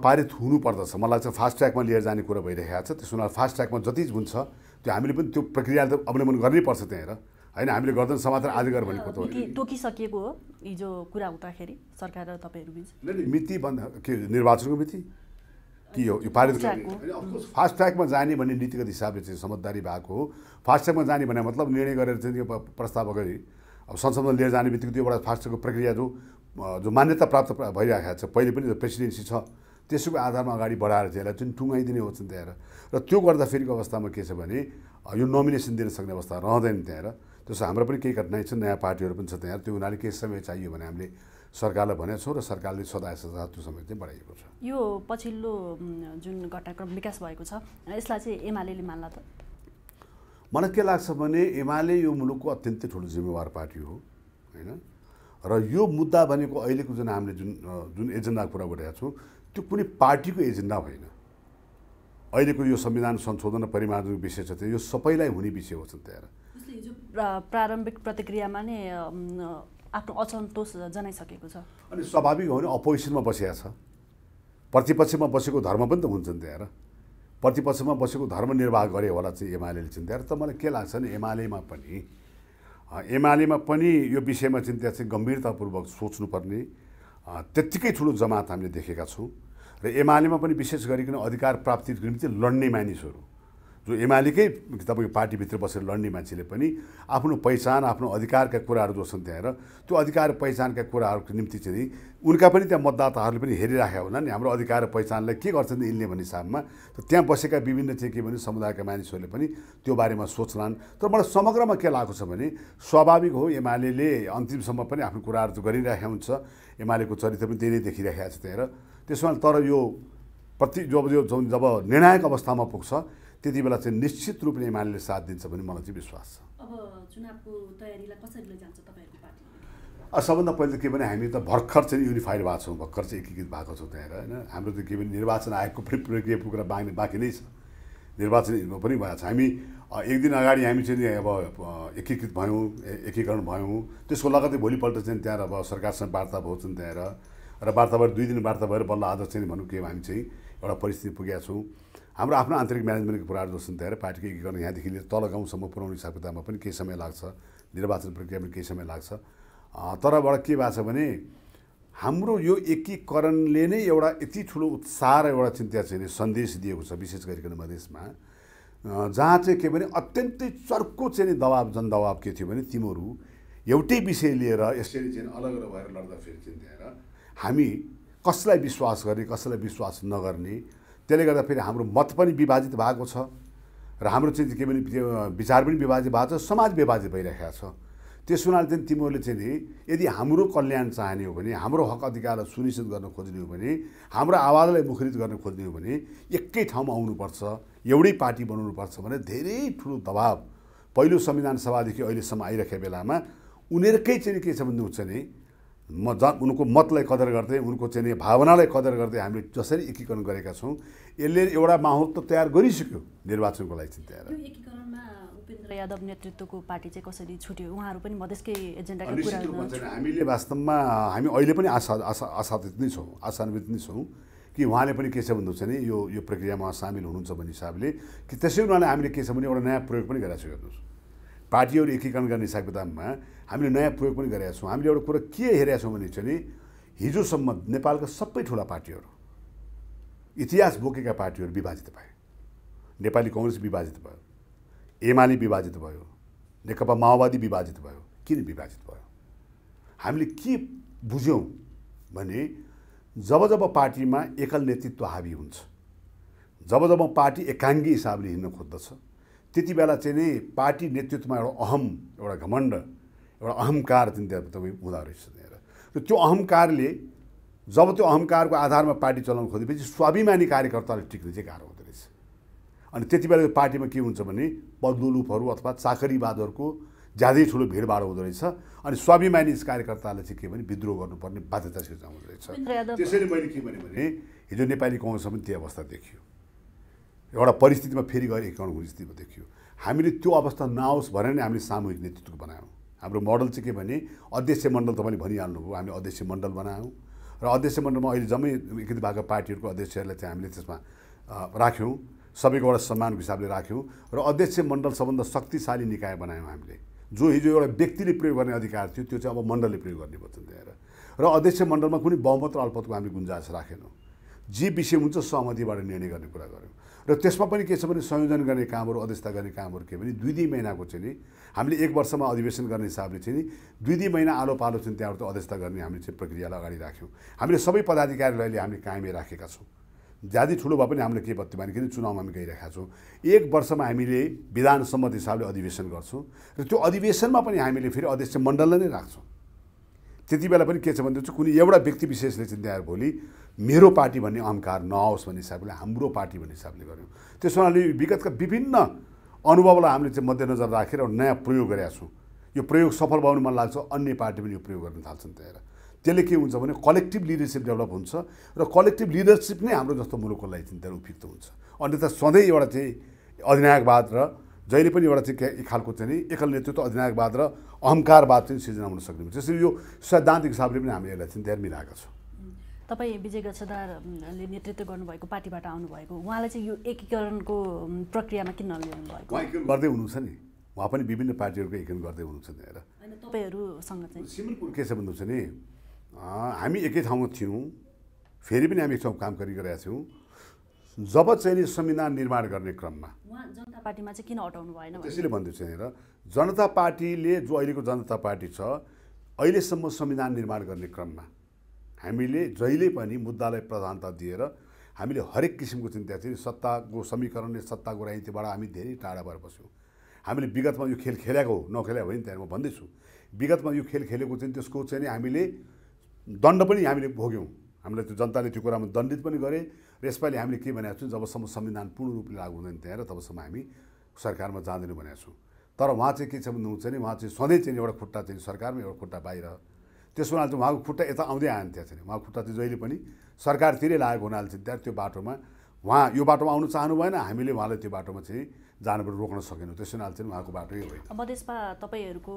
पारित हुनुपर्दछ मलाई लाग्छ फास्ट ट्र्याकमा लिएर जाने कुरा भइरहेको छ त्यसो हुनाले फास्ट ट्र्याकमा जति हुन्छ त्यो हामीले पनि त्यो प्रक्रिया त अवलम्बन गर्नै पर्छ त्यहाँनिर होइन हामीले गर्दैन समाचार आज गरेर भनेको तोकिसकेको तोकिसकिएको हो हिजो कुरा हुँदाखेरि सरकार र तपाईँहरू बिच मिति बन्द के निर्वाचनको मिति के हो यो पारित फास्ट ट्र्याकमा जाने भन्ने नीतिगत हिसाबले चाहिँ समझदारी भएको हो फास्ट ट्र्याकमा जाने भने मतलब निर्णय गरेर चाहिँ त्यो प्रस्ताव अगाडि अब संसदमा लिएर जाने बित्तिकै त्यो एउटा फास्ट ट्र्याकको प्रक्रिया जो जो मान्यता प्राप्त भइरहेको छ पहिले पनि प्रेसिडेन्सी छ त्यसको आधारमा अगाडि बढाएर चाहिँ यसलाई जुन टुङ्गाइदिने हो त्यहाँ र त्यो गर्दाखेरिको अवस्थामा के छ भने यो नोमिनेसन दिन सक्ने अवस्था रहँदैन त्यहाँ जस्तो हाम्रो पनि केही घटनाइ छ नयाँ पार्टीहरू पनि छ त्यहाँ त्यो हुनाले केही समय चाहियो भने हामीले सरकारलाई भनेको छौँ र सरकारले सदा त्यो समय चाहिँ बढाइएको छ यो पछिल्लो जुन घटनाक्रम विकास भएको छ यसलाई चाहिँ एमाले मान्ला त मलाई के लाग्छ भने एमाले यो मुलुकको अत्यन्तै ठुलो जिम्मेवार पार्टी हो होइन र यो मुद्दा भनेको अहिलेको जुन हामीले जुन जुन एजेन्डाको कुरा गरिरहेको छौँ त्यो कुनै पार्टीको एजेन्डा होइन अहिलेको यो संविधान संशोधन र परिमार्जनको विषय छ त्यो यो सबैलाई हुने विषय हो त्यहाँ प्रारम्भिक प्रतिक्रियामा नै आफ्नो असन्तोष जनाइसकेको छ अनि स्वाभाविक हो भने अपोजिसनमा बसिया छ प्रतिपक्षमा बसेको धर्म पनि त हुन्छ नि त्यहाँ प्रतिपक्षमा बसेको धर्म निर्वाह गरे होला चाहिँ एमाले चिन्ता त्यहाँ त मलाई के लाग्छ भने एमालेमा पनि एमालेमा पनि यो विषयमा चाहिँ चाहिँ गम्भीरतापूर्वक सोच्नुपर्ने त्यत्तिकै ठुलो जमात हामीले देखेका छौँ र एमालेमा पनि विशेष गरिकन अधिकार प्राप्तिको निम्ति लड्ने मानिसहरू जो एमालेकै तपाईँको पार्टीभित्र बसेर लड्ने मान्छेले पनि आफ्नो पहिचान आफ्नो अधिकारका कुराहरू जो छन् त्यहाँ त्यो अधिकार पहिचानका कुराहरूको निम्ति चाहिँ उनका पनि त्यहाँ मतदाताहरूले पनि हेरिराखेका नि हाम्रो अधिकार पहिचानलाई के गर्छन् यिनले भन्ने हिसाबमा त्यहाँ बसेका विभिन्न चाहिँ के भने समुदायका मानिसहरूले पनि त्यो बारेमा सोच्लान् तर मलाई समग्रमा के लागेको छ भने स्वाभाविक हो एमाले अन्तिमसम्म पनि आफ्नो कुराहरू त गरिरहेको हुन्छ एमालेको चरित्र पनि त्यही नै देखिरहेको छ त्यहाँ त्यसमा तर यो प्रति जब यो जब निर्णायक अवस्थामा पुग्छ त्यति बेला चाहिँ निश्चित रूपले एमाले साथ दिन्छ भन्ने मलाई चाहिँ विश्वास छ अब चुनावको तयारीलाई कसरी लैजान्छ सबभन्दा पहिले के भने हामी त भर्खर चाहिँ युनिफाइड भएको छौँ भर्खर चाहिँ एकीकृत भएको छौँ त्यहाँनिर होइन हाम्रो त के भने निर्वाचन आयोगको फेरि प्रक्रिया पुगेर बाँकी बाँकी नै छ निर्वाचन पनि भएको छ हामी एक दिन अगाडि हामी चाहिँ अब एकीकृत भयौँ एकीकरण भयौँ त्यसको लगतै भोलिपल्ट चाहिँ त्यहाँ अब सरकारसँग वार्ता भएछन् त्यहाँनिर र वार्ता भएर दुई दिन वार्ता भएर बल्ल आज चाहिँ भनौँ के हामी चाहिँ एउटा परिस्थिति पुगेका छौँ हाम्रो आफ्नो आन्तरिक म्यानेजमेन्टको कुराहरू जस्तो तयार पार्टीको एकीकरण यहाँदेखि लिएर तल गाउँसम्म पुऱ्याउने हिसाब किताबमा पनि केही समय लाग्छ निर्वाचन प्रक्रियामा केही समय लाग्छ तरबाट के भएको छ भने हाम्रो यो एकीकरणले नै एउटा यति ठुलो उत्साह र एउटा चिन्ता चाहिँ सन्देश दिएको छ विशेष गरिकन मधेसमा जहाँ चाहिँ के भने अत्यन्तै चर्को चाहिँ दबाब जनदबाब के थियो भने तिमीहरू एउटै विषय लिएर यसरी चाहिँ अलग अलग भएर लड्दाखेरि चाहिँ हामी कसलाई विश्वास गर्ने कसलाई विश्वास नगर्ने त्यसले गर्दा फेरि हाम्रो मत पनि विभाजित भएको छ र हाम्रो चाहिँ के भने विचार पनि विभाजित भएको छ समाज विभाजित भइरहेको छ त्यस हुनाले चाहिँ तिमीहरूले चाहिँ नि यदि हाम्रो कल्याण चाहने हो भने हाम्रो हक अधिकारलाई सुनिश्चित गर्न खोज्ने हो भने हाम्रो आवाजलाई मुखरित गर्न खोज्ने हो भने एकै ठाउँमा आउनुपर्छ एउटै पार्टी बनाउनुपर्छ भने धेरै ठुलो दबाव पहिलो संविधान सभादेखि अहिलेसम्म आइरहेको बेलामा उनीहरूकै चाहिँ के छ भने चाहिँ म ज उनको मतलाई कदर गर्दै उनको चाहिँ भावनालाई कदर गर्दै हामीले जसरी एकीकरण गरेका छौँ यसले एउटा माहौल त तयार गरिसक्यो निर्वाचनको लागि चाहिँ तयार उपेन्द्र यादव नेतृत्वको पार्टी चाहिँ कसरी छुट्यो उहाँहरू पनि मधेसकै एजेन्डा हामीले वास्तवमा हामी अहिले पनि आशा आशा आशादित नै छौँ आशान्वित नै छौँ कि उहाँले पनि के छ भन्दा चाहिँ यो यो प्रक्रियामा सामेल हुनुहुन्छ भन्ने हिसाबले कि त्यसै उनीहरूले हामीले के छ भने एउटा नयाँ प्रयोग पनि गरिरहेको छौँ हेर्नुहोस् पार्टीहरू एकीकरण गर्ने किताबमा हामीले नयाँ प्रयोग पनि गरेका छौँ हामीले एउटा कुरो के हेरेका छौँ भने चाहिँ हिजोसम्म नेपालका सबै ठुला पार्टीहरू इतिहास बोकेका पार्टीहरू विभाजित भए नेपाली कङ्ग्रेस विभाजित भयो एमाले विभाजित भयो नेकपा माओवादी विभाजित भयो किन विभाजित भयो हामीले के बुझ्यौँ भने जब जब पार्टीमा एकल नेतृत्व हाबी हुन्छ जब जब पार्टी एकाङ्गी हिसाबले हिँड्न खोज्दछ त्यति बेला चाहिँ नै पार्टी नेतृत्वमा एउटा अहम एउटा घमण्ड एउटा अहङ्कार चाहिँ त्यहाँ तपाईँ हुँदो रहेछ त्यहाँनिर र त्यो अहङ्कारले जब त्यो अहङ्कारको आधारमा पार्टी चलाउन खोजेपछि स्वाभिमानी कार्यकर्ताले टिक्ने चाहिँ गाह्रो हुँदो रहेछ अनि त्यति बेला पार्टीमा के हुन्छ भने पदलुलुपहरू अथवा चाकरीवादहरूको ज्यादै ठुलो भिडभाड हुँदो रहेछ अनि स्वाभिमानी कार्यकर्ताले चाहिँ के भने विद्रोह गर्नुपर्ने बाध्यता सिर्जना हुँदो रहेछ त्यसैले मैले के भने हिजो नेपाली कङ्ग्रेसमा पनि त्यही अवस्था देखियो एउटा परिस्थितिमा फेरि गएर एकाउन्ट हुने स्थितिमा देखियो हामीले त्यो अवस्था नआओस् भनेर नै हामीले सामूहिक नेतृत्व बनायौँ हाम्रो मोडल चाहिँ के भने अध्यक्ष मण्डल तपाईँले भनिहाल्नुभयो हामीले अध्यक्ष मण्डल बनायौँ र अध्यक्ष मण्डलमा अहिले जम्मै एकीकृत भएको पार्टीहरूको अध्यक्षहरूलाई चाहिँ हामीले त्यसमा राख्यौँ सबैको एउटा सम्मानको हिसाबले राख्यौँ र अध्यक्ष मण्डल सबभन्दा शक्तिशाली निकाय बनायौँ हामीले जो हिजो एउटा व्यक्तिले प्रयोग गर्ने अधिकार थियो त्यो चाहिँ अब मण्डलले प्रयोग गर्ने भन्छन् त्यहाँ र अध्यक्ष मण्डलमा कुनै बहुमत र अल्पतको हामीले गुन्जास राखेनौँ जे विषय हुन्छ सहमतिबाट निर्णय गर्ने कुरा गऱ्यौँ र त्यसमा पनि के छ भने संयोजन गर्ने कामहरू अध्यक्षता गर्ने कामहरू के भने दुई दुई महिनाको चाहिँ नि हामीले एक वर्षमा अधिवेशन गर्ने हिसाबले चाहिँ नि दुई दुई महिना आलो पालो चाहिँ त्यहाँबाट अध्यक्षता गर्ने हामीले चाहिँ प्रक्रियालाई अगाडि राख्यौँ हामीले सबै पदाधिकारीलाई अहिले हामीले कायमै राखेका छौँ ज्यादै ठुलो भए पनि हामीले के बत्तीमानी किन चुनावमा हामी गइरहेका छौँ एक वर्षमा हामीले विधान सम्मत हिसाबले अधिवेशन गर्छौँ र त्यो अधिवेशनमा पनि हामीले फेरि अध्यक्ष मण्डललाई नै राख्छौँ त्यति बेला पनि के छ भनेदेखि कुनै एउटा व्यक्ति विशेषले चाहिँ त्यहाँ भोलि मेरो पार्टी भन्ने अहङ्कार नआओस् भन्ने हिसाबले हाम्रो पार्टी भन्ने हिसाबले गऱ्यौँ त्यस हुनाले विगतका विभिन्न अनुभवलाई हामीले चाहिँ मध्यनजर राखेर नयाँ प्रयोग गरेका छौँ यो प्रयोग सफल भयो भने मन लाग्छ अन्य पार्टी पनि यो प्रयोग गर्न थाल्छन् त्यहाँ त्यसले के हुन्छ भने कलेक्टिभ लिडरसिप डेभलप हुन्छ र कलेक्टिभ लिडरसिप नै हाम्रो जस्तो मुलुकको लागि चाहिँ त्यहाँ उपयुक्त हुन्छ अन्यथा सधैँ एउटा चाहिँ अधिनायकवाद र जहिले पनि एउटा चाहिँ एक खालको चाहिँ एकल नेतृत्व अधिनायकवाद र अहङ्कारवाद चाहिँ सिर्जना हुन सक्ने त्यसरी यो सैद्धान्तिक हिसाबले पनि हामीले यसलाई चाहिँ त्यहाँ मिलाएका छौँ तपाईँ विजय गच्छदारले नेतृत्व गर्नुभएको पार्टीबाट आउनुभएको उहाँलाई चाहिँ यो एकीकरणको प्रक्रियामा किन ल्याउनु भएको उहाँ एकीकरण गर्दै हुनुहुन्छ नि उहाँ पनि विभिन्न पार्टीहरूको एकीकरण गर्दै हुनुहुन्छ भनेर तपाईँहरूसँग चाहिँ सिम्पल कुरो के छ भन्नुहुन्छ नि हामी एकै ठाउँमा थियौँ फेरि पनि हामी एक काम गरिरहेका थियौँ जब चाहिँ नि संविधान निर्माण गर्ने क्रममा जनता पार्टीमा चाहिँ किन अटाउनु भएन त्यसैले भन्दैछु यहाँनिर जनता पार्टीले जो अहिलेको जनता पार्टी छ अहिलेसम्म संविधान निर्माण गर्ने क्रममा हामीले जहिले पनि मुद्दालाई प्रधानता दिएर हामीले हरेक किसिमको चिन्ता चाहिँ सत्ताको समीकरणले सत्ताको राजनीतिबाट हामी धेरै टाढा भएर बस्यौँ हामीले विगतमा यो खेल खेलेको हो नखेलेको होइन त्यहाँ म भन्दैछु विगतमा यो खेल खेलेको चाहिँ त्यसको चाहिँ हामीले दण्ड पनि हामीले भोग्यौँ हामीलाई त्यो जनताले त्यो कुरामा दण्डित पनि गरे र यसपालि हामीले के भनेको छौँ जबसम्म संविधान पूर्ण रूपले लागु हुँदैन त्यहाँ र तबसम्म हामी सरकारमा जाँदैनौँ भनेको छौँ तर उहाँ चाहिँ के छ भन्नुहुन्छ भने उहाँ चाहिँ सधैँ चाहिँ एउटा खुट्टा चाहिँ सरकारमा एउटा खुट्टा बाहिर त्यसो हुनाले चाहिँ उहाँको खुट्टा यता आउँदै आएन त्यहाँ चाहिँ उहाँको खुट्टा चाहिँ जहिले पनि सरकारतिरै लागेको हुनाले चाहिँ त्यहाँ त्यो बाटोमा उहाँ यो बाटोमा आउनु चाहनु भएन हामीले उहाँलाई त्यो बाटोमा चाहिँ जानबाट रोक्न सकेनौँ त्यसो हुनाले चाहिँ उहाँको बाटो होइन मधेसमा तपाईँहरूको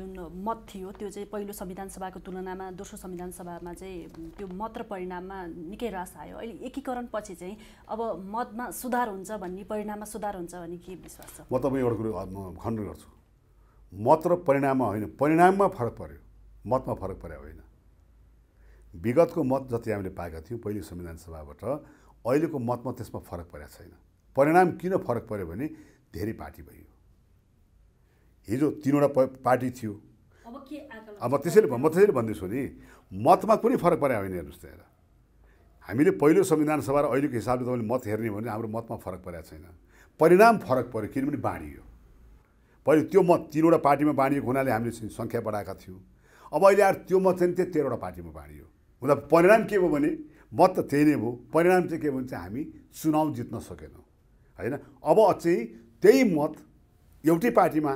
जुन मत थियो त्यो चाहिँ पहिलो संविधान सभाको तुलनामा दोस्रो संविधान सभामा चाहिँ त्यो मत र परिणाममा निकै रास आयो अहिले एकीकरण पछि चाहिँ अब मतमा सुधार हुन्छ भन्ने परिणाममा सुधार हुन्छ भन्ने के विश्वास छ म तपाईँ एउटा कुरो खण्डन गर्छु मत र परिणाममा होइन परिणाममा फरक पऱ्यो मतमा फरक परे होइन विगतको मत जति हामीले पाएका थियौँ पहिलो संविधान सभाबाट अहिलेको मतमा त्यसमा फरक परेको छैन परिणाम किन फरक पऱ्यो भने धेरै पार्टी भयो हिजो तिनवटा पार्टी थियो अब त्यसैले म त्यसैले भन्दैछु नि मतमा कुनै फरक परेको होइन हेर्नुहोस् त हेर हामीले पहिलो संविधान सभा र अहिलेको हिसाबले तपाईँले मत हेर्ने भने हाम्रो मतमा फरक परेको छैन परिणाम फरक पऱ्यो किनभने बाँडियो पहिले त्यो मत तिनवटा पार्टीमा बाँडिएको हुनाले हामीले सङ्ख्या बढाएका थियौँ अब अहिले आएर त्यो मत चाहिँ त्यो तेह्रवटा पार्टीमा बाँडियो हुँदा परिणाम के भयो भने मत त त्यही नै भयो परिणाम चाहिँ के भन्छ हामी चुनाउ जित्न सकेनौँ होइन अब चाहिँ त्यही मत एउटै पार्टीमा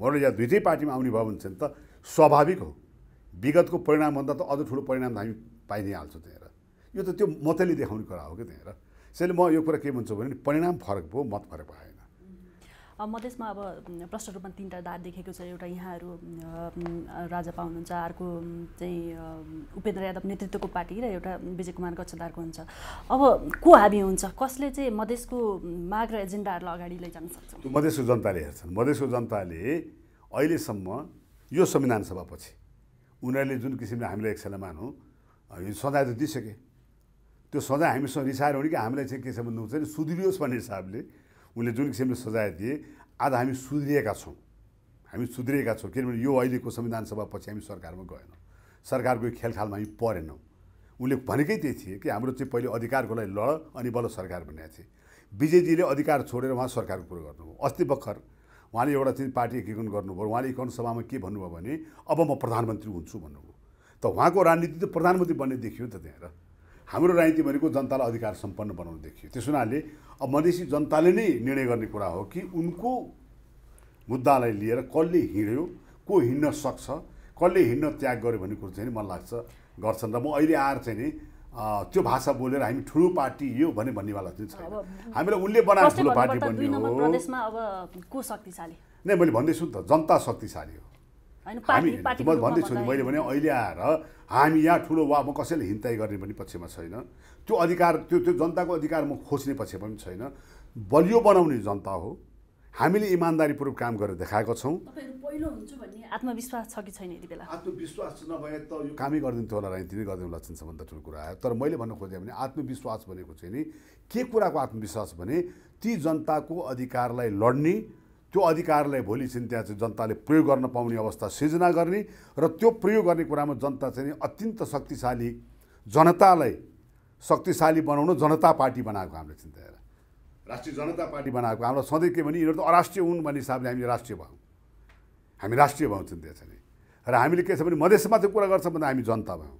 भनौँ या दुइटै पार्टीमा आउने भयो भने चाहिँ त स्वाभाविक हो विगतको परिणामभन्दा त अझ ठुलो परिणाम हामी पाइ नै हाल्छौँ त्यहाँनिर यो त त्यो मतैले देखाउने कुरा हो कि त्यहाँनिर त्यसैले म यो कुरा के भन्छु भने परिणाम फरक भयो मत फरक भएन मधेसमा अब प्रष्ट रूपमा तिनवटा दार देखेको छ एउटा यहाँहरू राजपा हुनुहुन्छ अर्को चाहिँ उपेन्द्र यादव नेतृत्वको पार्टी र एउटा विजय कुमार गच्छदारको हुन्छ अब को हाबी हुन्छ कसले चाहिँ मधेसको माग र एजेन्डाहरूलाई अगाडि लैजान सक्छ मधेसको जनताले हेर्छन् मधेसको जनताले अहिलेसम्म यो संविधान सभापछि उनीहरूले जुन किसिमले हामीलाई एकसेला मानौँ यो सजाय त दिइसके त्यो सजाय हामीसँग रिसायो भने कि हामीलाई चाहिँ के सम्बन्ध हुन्छ नि सुध्रियोस् भन्ने हिसाबले उनले जुन किसिमले सजाय दिए आज हामी सुध्रिएका छौँ हामी सुध्रिएका छौँ किनभने यो अहिलेको संविधान सभापछि हामी सरकारमा गएनौँ सरकारको यो खेलखालमा हामी परेनौँ उनले भनेकै त्यही थिए कि हाम्रो चाहिँ पहिले अधिकारको लागि लड अनि बल्ल सरकार बनाएको थिए विजयजीले अधिकार छोडेर उहाँ सरकारको कुरो गर्नुभयो अस्ति भर्खर उहाँले एउटा चाहिँ पार्टी एकीकरण गर्नुभयो उहाँले एकाउन्न सभामा के भन्नुभयो भने अब म प्रधानमन्त्री हुन्छु भन्नुभयो त उहाँको राजनीति त प्रधानमन्त्री बन्ने देखियो नि त त्यहाँनिर हाम्रो राजनीति भनेको जनतालाई अधिकार सम्पन्न बनाउनु देखियो त्यस हुनाले अब मधेसी जनताले नै निर्णय गर्ने कुरा हो कि उनको मुद्दालाई लिएर कसले हिँड्यो को हिँड्न सक्छ कसले हिँड्न त्याग गर्यो भन्ने कुरो चाहिँ मलाई लाग्छ गर्छन् र म अहिले आएर चाहिँ नि त्यो भाषा बोलेर हामी ठुलो पार्टी यो भने भन्नेवाला चाहिँ छैन हामीलाई उनले बनाएर ठुलो पार्टी बन्ने हो नै मैले भन्दैछु नि त जनता शक्तिशाली हो भन्दैछु नि मैले भने अहिले आएर हामी यहाँ ठुलो वा म कसैले हिन्ताई गर्ने पनि पक्षमा छैन त्यो अधिकार त्यो त्यो जनताको अधिकार म खोज्ने पक्षमा पनि छैन बलियो बनाउने जनता हो हामीले इमान्दारीपूर्वक काम गरेर देखाएको छौँ आत्मविश्वास छ कि छैन यति बेला आत्मविश्वास नभए त यो कामै गरिदिन्थ्यो होला राजनीति नै गरिदिनु होला सम्बन्ध ठुलो कुरा आयो तर मैले भन्न खोजेँ भने आत्मविश्वास भनेको चाहिँ नि के कुराको आत्मविश्वास भने ती जनताको अधिकारलाई लड्ने त्यो अधिकारलाई भोलि चाहिँ त्यहाँ चाहिँ जनताले प्रयोग गर्न पाउने अवस्था सिर्जना गर्ने र त्यो प्रयोग गर्ने कुरामा जनता चाहिँ अत्यन्त शक्तिशाली जनतालाई शक्तिशाली बनाउन जनता पार्टी बनाएको हामीले चिन्ता राष्ट्रिय जनता पार्टी बनाएको हाम्रो सधैँ के भने यिनीहरू त अराष्ट्रिय हुन् भन्ने हिसाबले हामी राष्ट्रिय भयौँ हामी राष्ट्रिय भयौँ चिन्ता छैन र हामीले के छ भने मधेसमा चाहिँ कुरा गर्छ भने हामी जनता भयौँ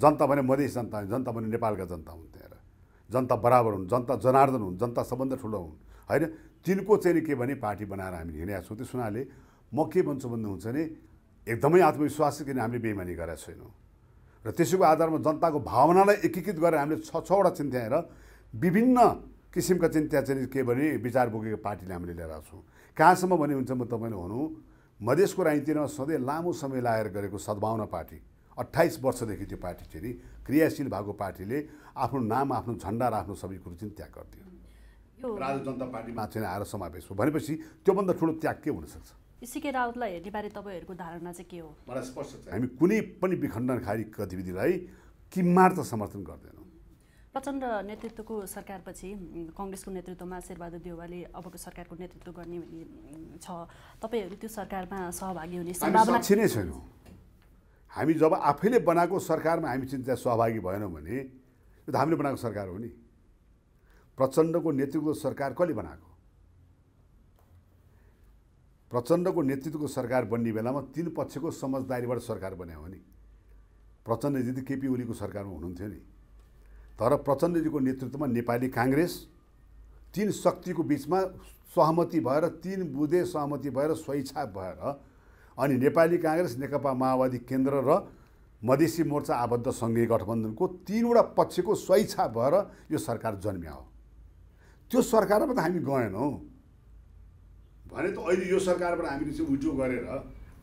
जनता भने मधेस जनता हुन् जनता भने नेपालका जनता हुन् त्यहाँ जनता बराबर हुन् जनता जनार्दन हुन् जनता सबभन्दा ठुलो हुन् होइन तिनको चाहिँ के भने पार्टी बनाएर हामीले हिँडेका छौँ त्यस हुनाले म के भन्छु भन्नुहुन्छ भने एकदमै आत्मविश्वास किन हामीले बेमानी गरेका छैनौँ र त्यसैको आधारमा जनताको भावनालाई एकीकृत गरेर हामीले छ छवटा चिन्त्याएर विभिन्न किसिमका चिन्त्या चाहिँ के भने विचार बोकेको पार्टीले हामीले लिएर आएको छौँ कहाँसम्म भने हुन्छ म तपाईँले भनौँ मधेसको राजनीतिमा सधैँ लामो समय लाएर गरेको सद्भावना पार्टी अट्ठाइस वर्षदेखि त्यो पार्टी चाहिँ क्रियाशील भएको पार्टीले आफ्नो नाम आफ्नो झन्डा र आफ्नो सबै कुरो चाहिँ त्याग गरिदियो राजनता जनता पार्टी माथि नै आएर समावेश हो भनेपछि त्योभन्दा ठुलो त्याग के हुनसक्छ सिके राउतलाई बारे तपाईँहरूको धारणा चाहिँ के हो मलाई स्पष्ट छ हामी कुनै पनि विखण्डनकारी गतिविधिलाई किमार्थ समर्थन गर्दैनौँ प्रचण्ड नेतृत्वको सरकारपछि कङ्ग्रेसको नेतृत्वमा शेरबहादुर देवालले अबको सरकारको नेतृत्व गर्ने भन्ने छ तपाईँहरू त्यो सरकारमा सहभागी हुने सम्भावना नै छैनौँ हामी जब आफैले बनाएको सरकारमा हामी चिन्ता सहभागी भएनौँ भने यो त हामीले बनाएको सरकार हो नि प्रचण्डको नेतृत्वको सरकार कसले बनाएको प्रचण्डको नेतृत्वको सरकार बन्ने बेलामा तिन पक्षको समझदारीबाट सरकार बनायो नि प्रचण्डजी त केपी ओलीको सरकारमा हुनुहुन्थ्यो नि तर प्रचण्डजीको नेतृत्वमा नेपाली काङ्ग्रेस तिन शक्तिको बिचमा सहमति भएर तिन बुधे सहमति भएर स्वैच्छा भएर अनि नेपाली काङ्ग्रेस नेकपा माओवादी केन्द्र र मधेसी मोर्चा आबद्ध सङ्घीय गठबन्धनको तिनवटा पक्षको स्वैच्छा भएर यो सरकार जन्म्या हो त्यो सरकारमा त हामी गएनौँ भने त अहिले यो सरकारबाट हामीले चाहिँ उज्यो गरेर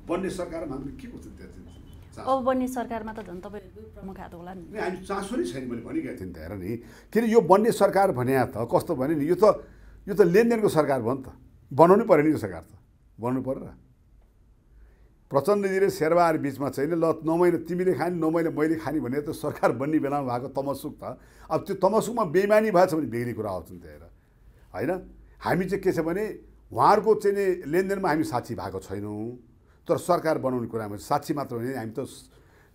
बन्ने सरकारमा हामीले के गर्छौँ त्यहाँ अब बन्ने सरकारमा त झन् तपाईँहरूको प्रमुख हात होला नि हामी चासो नै छैन मैले भनिरहेको थिएँ नि त हेर नि किन यो बन्ने सरकार भने त कस्तो भने नि यो त यो त लेनदेनको सरकार भयो नि त बनाउनै पऱ्यो नि यो सरकार त बनाउनु परेर प्रचण्डजीले शेरबार बिचमा चाहिँ ल नौ महिना तिमीले खाने नौ महिना मैले खाने भने त सरकार बन्ने बेलामा भएको तमसुक त अब त्यो तमसुकमा बेइमानी भएछ भने बेग्लै कुरा आउँछ नि त्यहाँ होइन हामी चाहिँ के छ भने उहाँहरूको चाहिँ नि लेनदेनमा हामी साक्षी भएको छैनौँ तर सरकार बनाउने कुरामा साक्षी मात्र होइन हामी त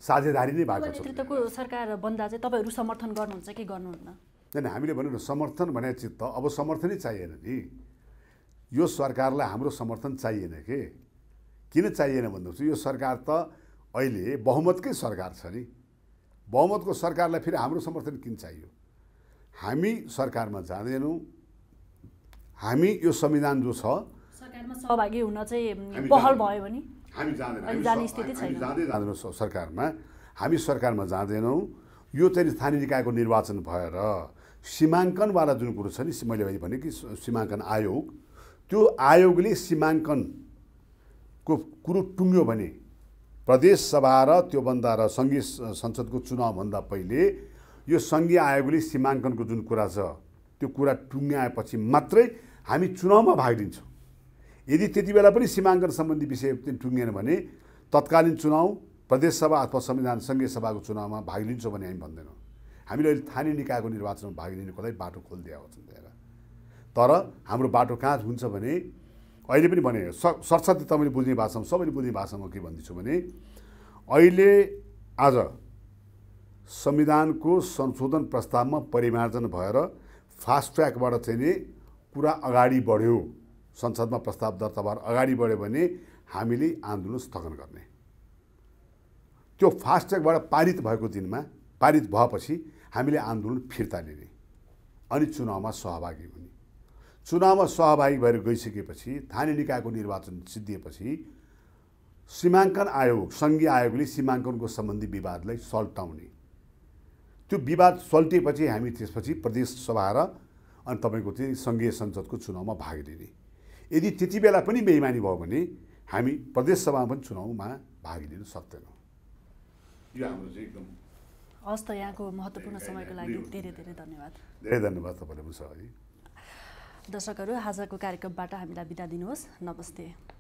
साझेदारी नै भएको छ नेतृत्वको सरकार बन्दा चाहिँ तपाईँहरू समर्थन गर्नुहुन्छ कि गर्नुहुन्न होइन हामीले न समर्थन भने चित्त अब समर्थनै चाहिएन नि यो सरकारलाई हाम्रो समर्थन चाहिएन के किन चाहिएन भन्दाखेरि यो सरकार त अहिले बहुमतकै सरकार छ नि बहुमतको सरकारलाई फेरि हाम्रो समर्थन किन चाहियो हामी सरकारमा जाँदैनौँ हामी यो संविधान जो छ सहभागी हुन चाहिँ पहल भयो भने हामी जाँदैनौँ सरकारमा हामी सरकारमा जाँदैनौँ यो चाहिँ स्थानीय निकायको निर्वाचन भएर सीमाङ्कनवाला जुन कुरो छ नि मैले अहिले भने कि सीमाङ्कन आयोग त्यो आयोगले सीमाङ्कनको कुरो टुङ्ग्यो भने प्रदेश सभा र त्योभन्दा र सङ्घीय संसदको चुनावभन्दा पहिले यो सङ्घीय आयोगले सीमाङ्कनको जुन कुरा छ त्यो कुरा टुङ्ग्याएपछि मात्रै हामी चुनावमा भाग लिन्छौँ यदि त्यति बेला पनि सीमाङ्कन सम्बन्धी विषय टुङ्गेन भने तत्कालीन चुनाव प्रदेशसभा अथवा संविधान सङ्घीय सभाको चुनावमा भाग लिन्छौँ भने हामी भन्दैनौँ हामीले अहिले थाने निकायको निर्वाचनमा भाग लिनुको लागि बाटो खोलिदिएको छौँ त्यहाँ तर हाम्रो बाटो कहाँ हुन्छ भने अहिले पनि भने सरस्वती तपाईँले बुझ्ने भाषामा सबैले बुझ्ने भाषामा के भन्दैछु भने अहिले आज संविधानको संशोधन प्रस्तावमा परिमार्जन भएर फास्ट ट्र्याकबाट चाहिँ कुरा अगाडि बढ्यो संसदमा प्रस्ताव दर्ता भएर अगाडि बढ्यो भने हामीले आन्दोलन स्थगन गर्ने त्यो फास्ट ट्र्याकबाट पारित भएको दिनमा पारित भएपछि हामीले आन्दोलन फिर्ता लिने अनि चुनावमा सहभागी हुने चुनावमा सहभागी भएर गइसकेपछि थाने निकायको निर्वाचन सिद्धिएपछि सीमाङ्कन आयोग सङ्घीय आयोगले सीमाङ्कनको सम्बन्धी विवादलाई सल्टाउने त्यो विवाद सल्टिएपछि हामी त्यसपछि प्रदेश सभा र अनि तपाईँको चाहिँ सङ्घीय संसदको चुनावमा भाग लिने यदि त्यति बेला पनि बेइमानी भयो भने हामी प्रदेश सभामा पनि चुनावमा भाग लिन सक्दैनौँ यो हाम्रो चाहिँ एकदम हस् त यहाँको महत्त्वपूर्ण समयको लागि धेरै धेरै धन्यवाद धेरै धन्यवाद तपाईँलाई दर्शकहरू आजको कार्यक्रमबाट हामीलाई बिदा दिनुहोस् नमस्ते